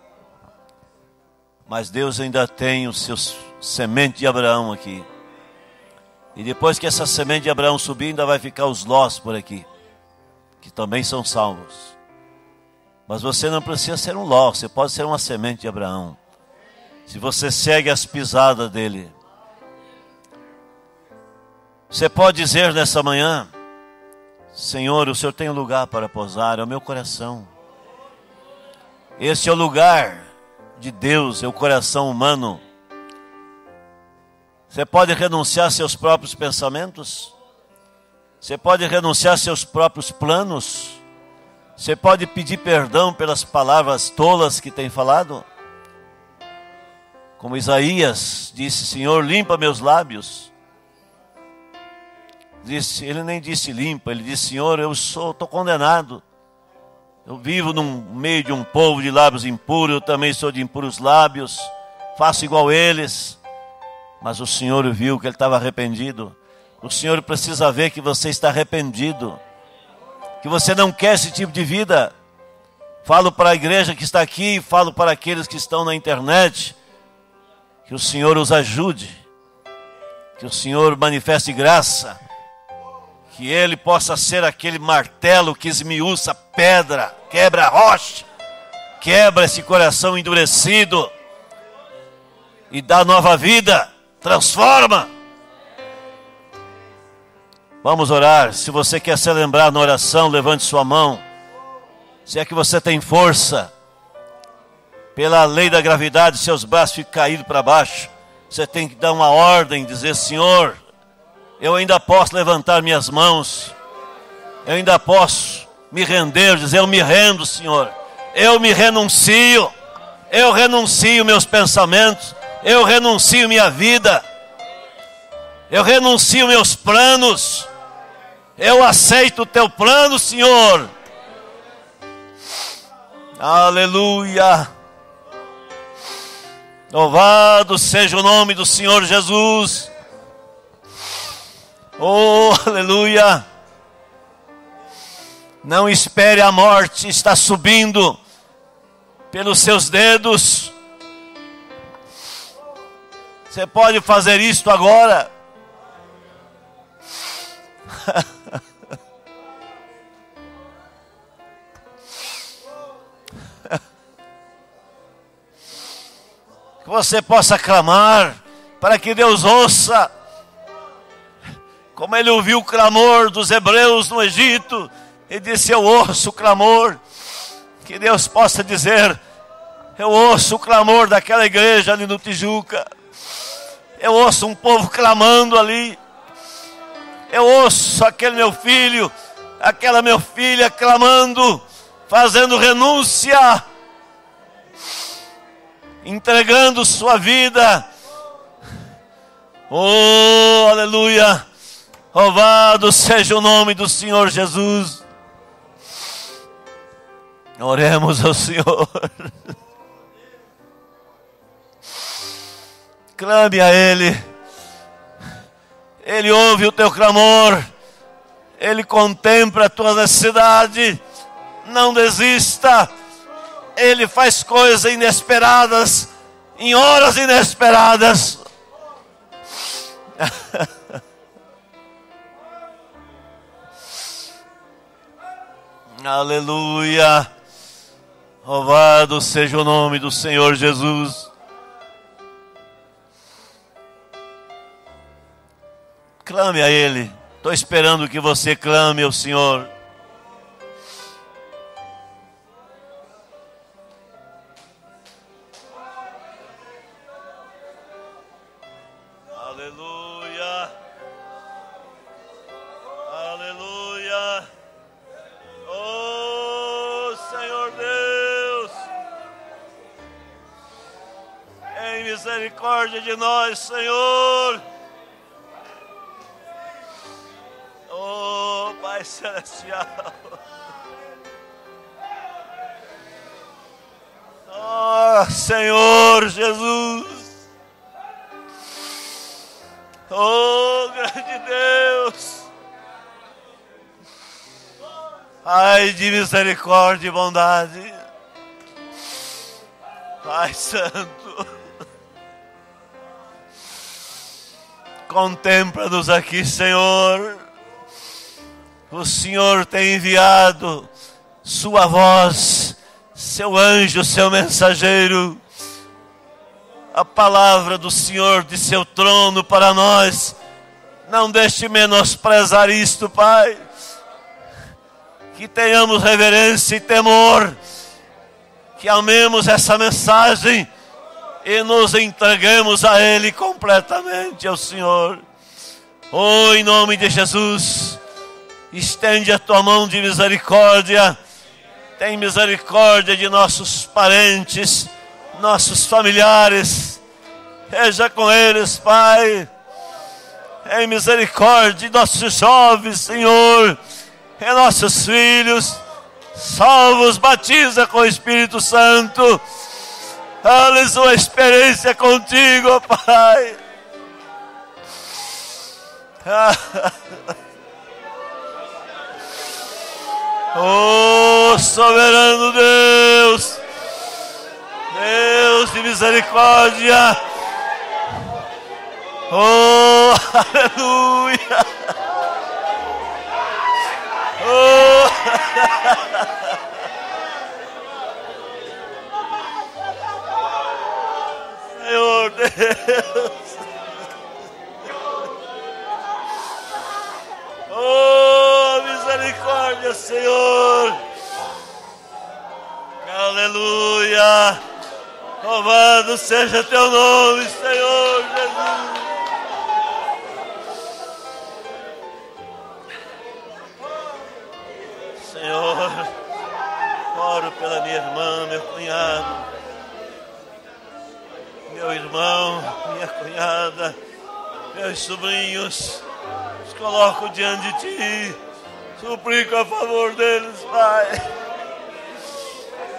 S1: mas Deus ainda tem os seus semente de Abraão aqui. E depois que essa semente de Abraão subir, ainda vai ficar os Lós por aqui, que também são salvos. Mas você não precisa ser um Ló, você pode ser uma semente de Abraão. Se você segue as pisadas dele. Você pode dizer nessa manhã, Senhor, o Senhor tem um lugar para pousar, é o meu coração. Esse é o lugar de Deus, é o coração humano. Você pode renunciar a seus próprios pensamentos? Você pode renunciar a seus próprios planos? Você pode pedir perdão pelas palavras tolas que tem falado? Como Isaías disse: Senhor, limpa meus lábios disse, ele nem disse limpa, ele disse, Senhor, eu sou, estou condenado. Eu vivo no meio de um povo de lábios impuros, eu também sou de impuros lábios, faço igual eles. Mas o Senhor viu que ele estava arrependido. O Senhor precisa ver que você está arrependido, que você não quer esse tipo de vida. Falo para a igreja que está aqui, falo para aqueles que estão na internet, que o Senhor os ajude, que o Senhor manifeste graça que ele possa ser aquele martelo que esmiuça pedra, quebra rocha, quebra esse coração endurecido e dá nova vida, transforma. Vamos orar. Se você quer se lembrar na oração, levante sua mão. Se é que você tem força, pela lei da gravidade, seus braços ficam caídos para baixo. Você tem que dar uma ordem, dizer: Senhor eu ainda posso levantar minhas mãos, eu ainda posso me render, dizer: Eu me rendo, Senhor, eu me renuncio, eu renuncio meus pensamentos, eu renuncio minha vida, eu renuncio meus planos, eu aceito o teu plano, Senhor. Aleluia. Louvado seja o nome do Senhor Jesus. Oh, aleluia! Não espere a morte, está subindo pelos seus dedos. Você pode fazer isto agora. que você possa clamar para que Deus ouça como ele ouviu o clamor dos hebreus no Egito, ele disse: Eu ouço o clamor. Que Deus possa dizer: Eu ouço o clamor daquela igreja ali no Tijuca. Eu ouço um povo clamando ali. Eu ouço aquele meu filho, aquela minha filha clamando, fazendo renúncia, entregando sua vida. Oh, aleluia! Louvado seja o nome do Senhor Jesus. Oremos ao Senhor. Clame a Ele. Ele ouve o teu clamor. Ele contempla a tua necessidade. Não desista. Ele faz coisas inesperadas em horas inesperadas. Aleluia. Louvado seja o nome do Senhor Jesus. Clame a Ele. Estou esperando que você clame ao Senhor. Senhor. Oh, Pai Celestial. Oh, Senhor Jesus. Oh, grande Deus. Ai de misericórdia e bondade. Pai Santo. Contempla-nos aqui, Senhor. O Senhor tem enviado Sua voz, Seu anjo, Seu mensageiro, a palavra do Senhor de Seu trono para nós. Não deixe menosprezar isto, Pai. Que tenhamos reverência e temor, que amemos essa mensagem e nos entregamos a Ele completamente, ao Senhor. Oh, em nome de Jesus, estende a tua mão de misericórdia. Tem misericórdia de nossos parentes, nossos familiares. Seja com eles, Pai. Tem misericórdia de nossos jovens, Senhor. E nossos filhos. Salvos, batiza com o Espírito Santo Dá-lhes uma experiência contigo, Pai. oh, soberano Deus, Deus de misericórdia. Oh, aleluia. Oh. Senhor Deus. Oh, misericórdia, Senhor. Aleluia. Louvado seja teu nome, Senhor Jesus. Senhor, oro pela minha irmã, meu cunhado meu irmão, minha cunhada, meus sobrinhos, os coloco diante de ti, suplico a favor deles, Pai.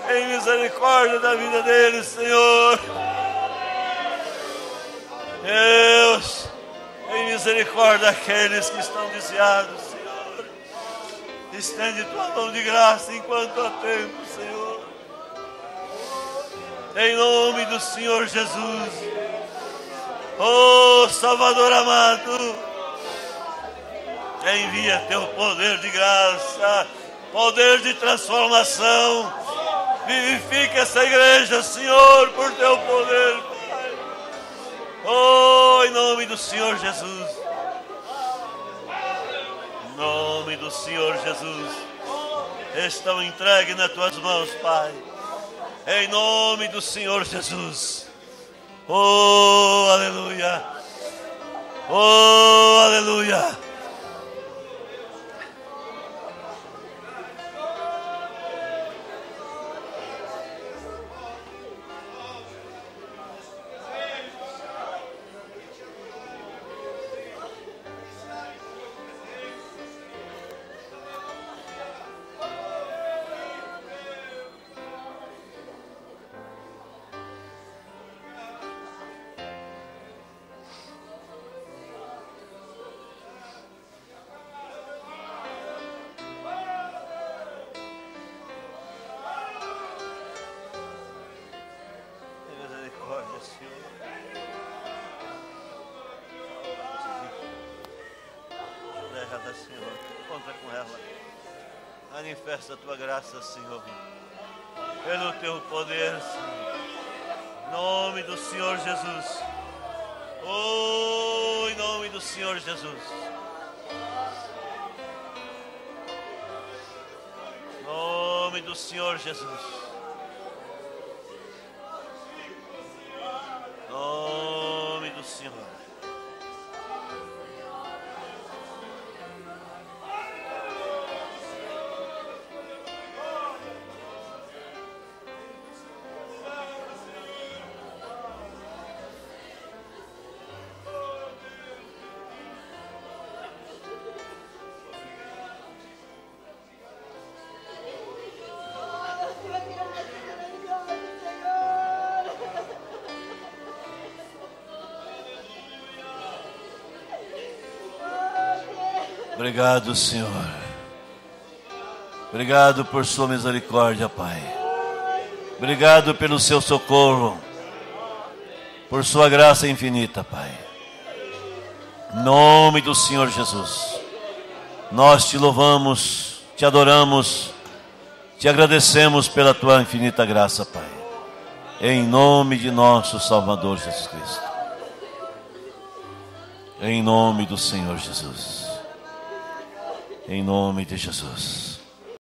S1: Tem misericórdia da vida deles, Senhor. Deus, tem misericórdia daqueles que estão desviados, Senhor. Estende tua mão de graça enquanto há tempo, Senhor em nome do Senhor Jesus. Oh, Salvador amado, envia teu poder de graça, poder de transformação. Vivifica essa igreja, Senhor, por teu poder, Pai. Oh, em nome do Senhor Jesus. Em nome do Senhor Jesus. Estão entregues nas tuas mãos, Pai em nome do Senhor Jesus. Oh, aleluia. Oh, aleluia. da tua graça, Senhor. Pelo teu poder, Senhor. Em nome do Senhor Jesus. Oh, em nome do Senhor Jesus. Em nome do Senhor Jesus. Obrigado, Senhor. Obrigado por Sua misericórdia, Pai. Obrigado pelo Seu socorro, por Sua graça infinita, Pai. Em nome do Senhor Jesus, nós te louvamos, te adoramos, te agradecemos pela Tua infinita graça, Pai. Em nome de nosso Salvador Jesus Cristo. Em nome do Senhor Jesus. Em nome de Jesus.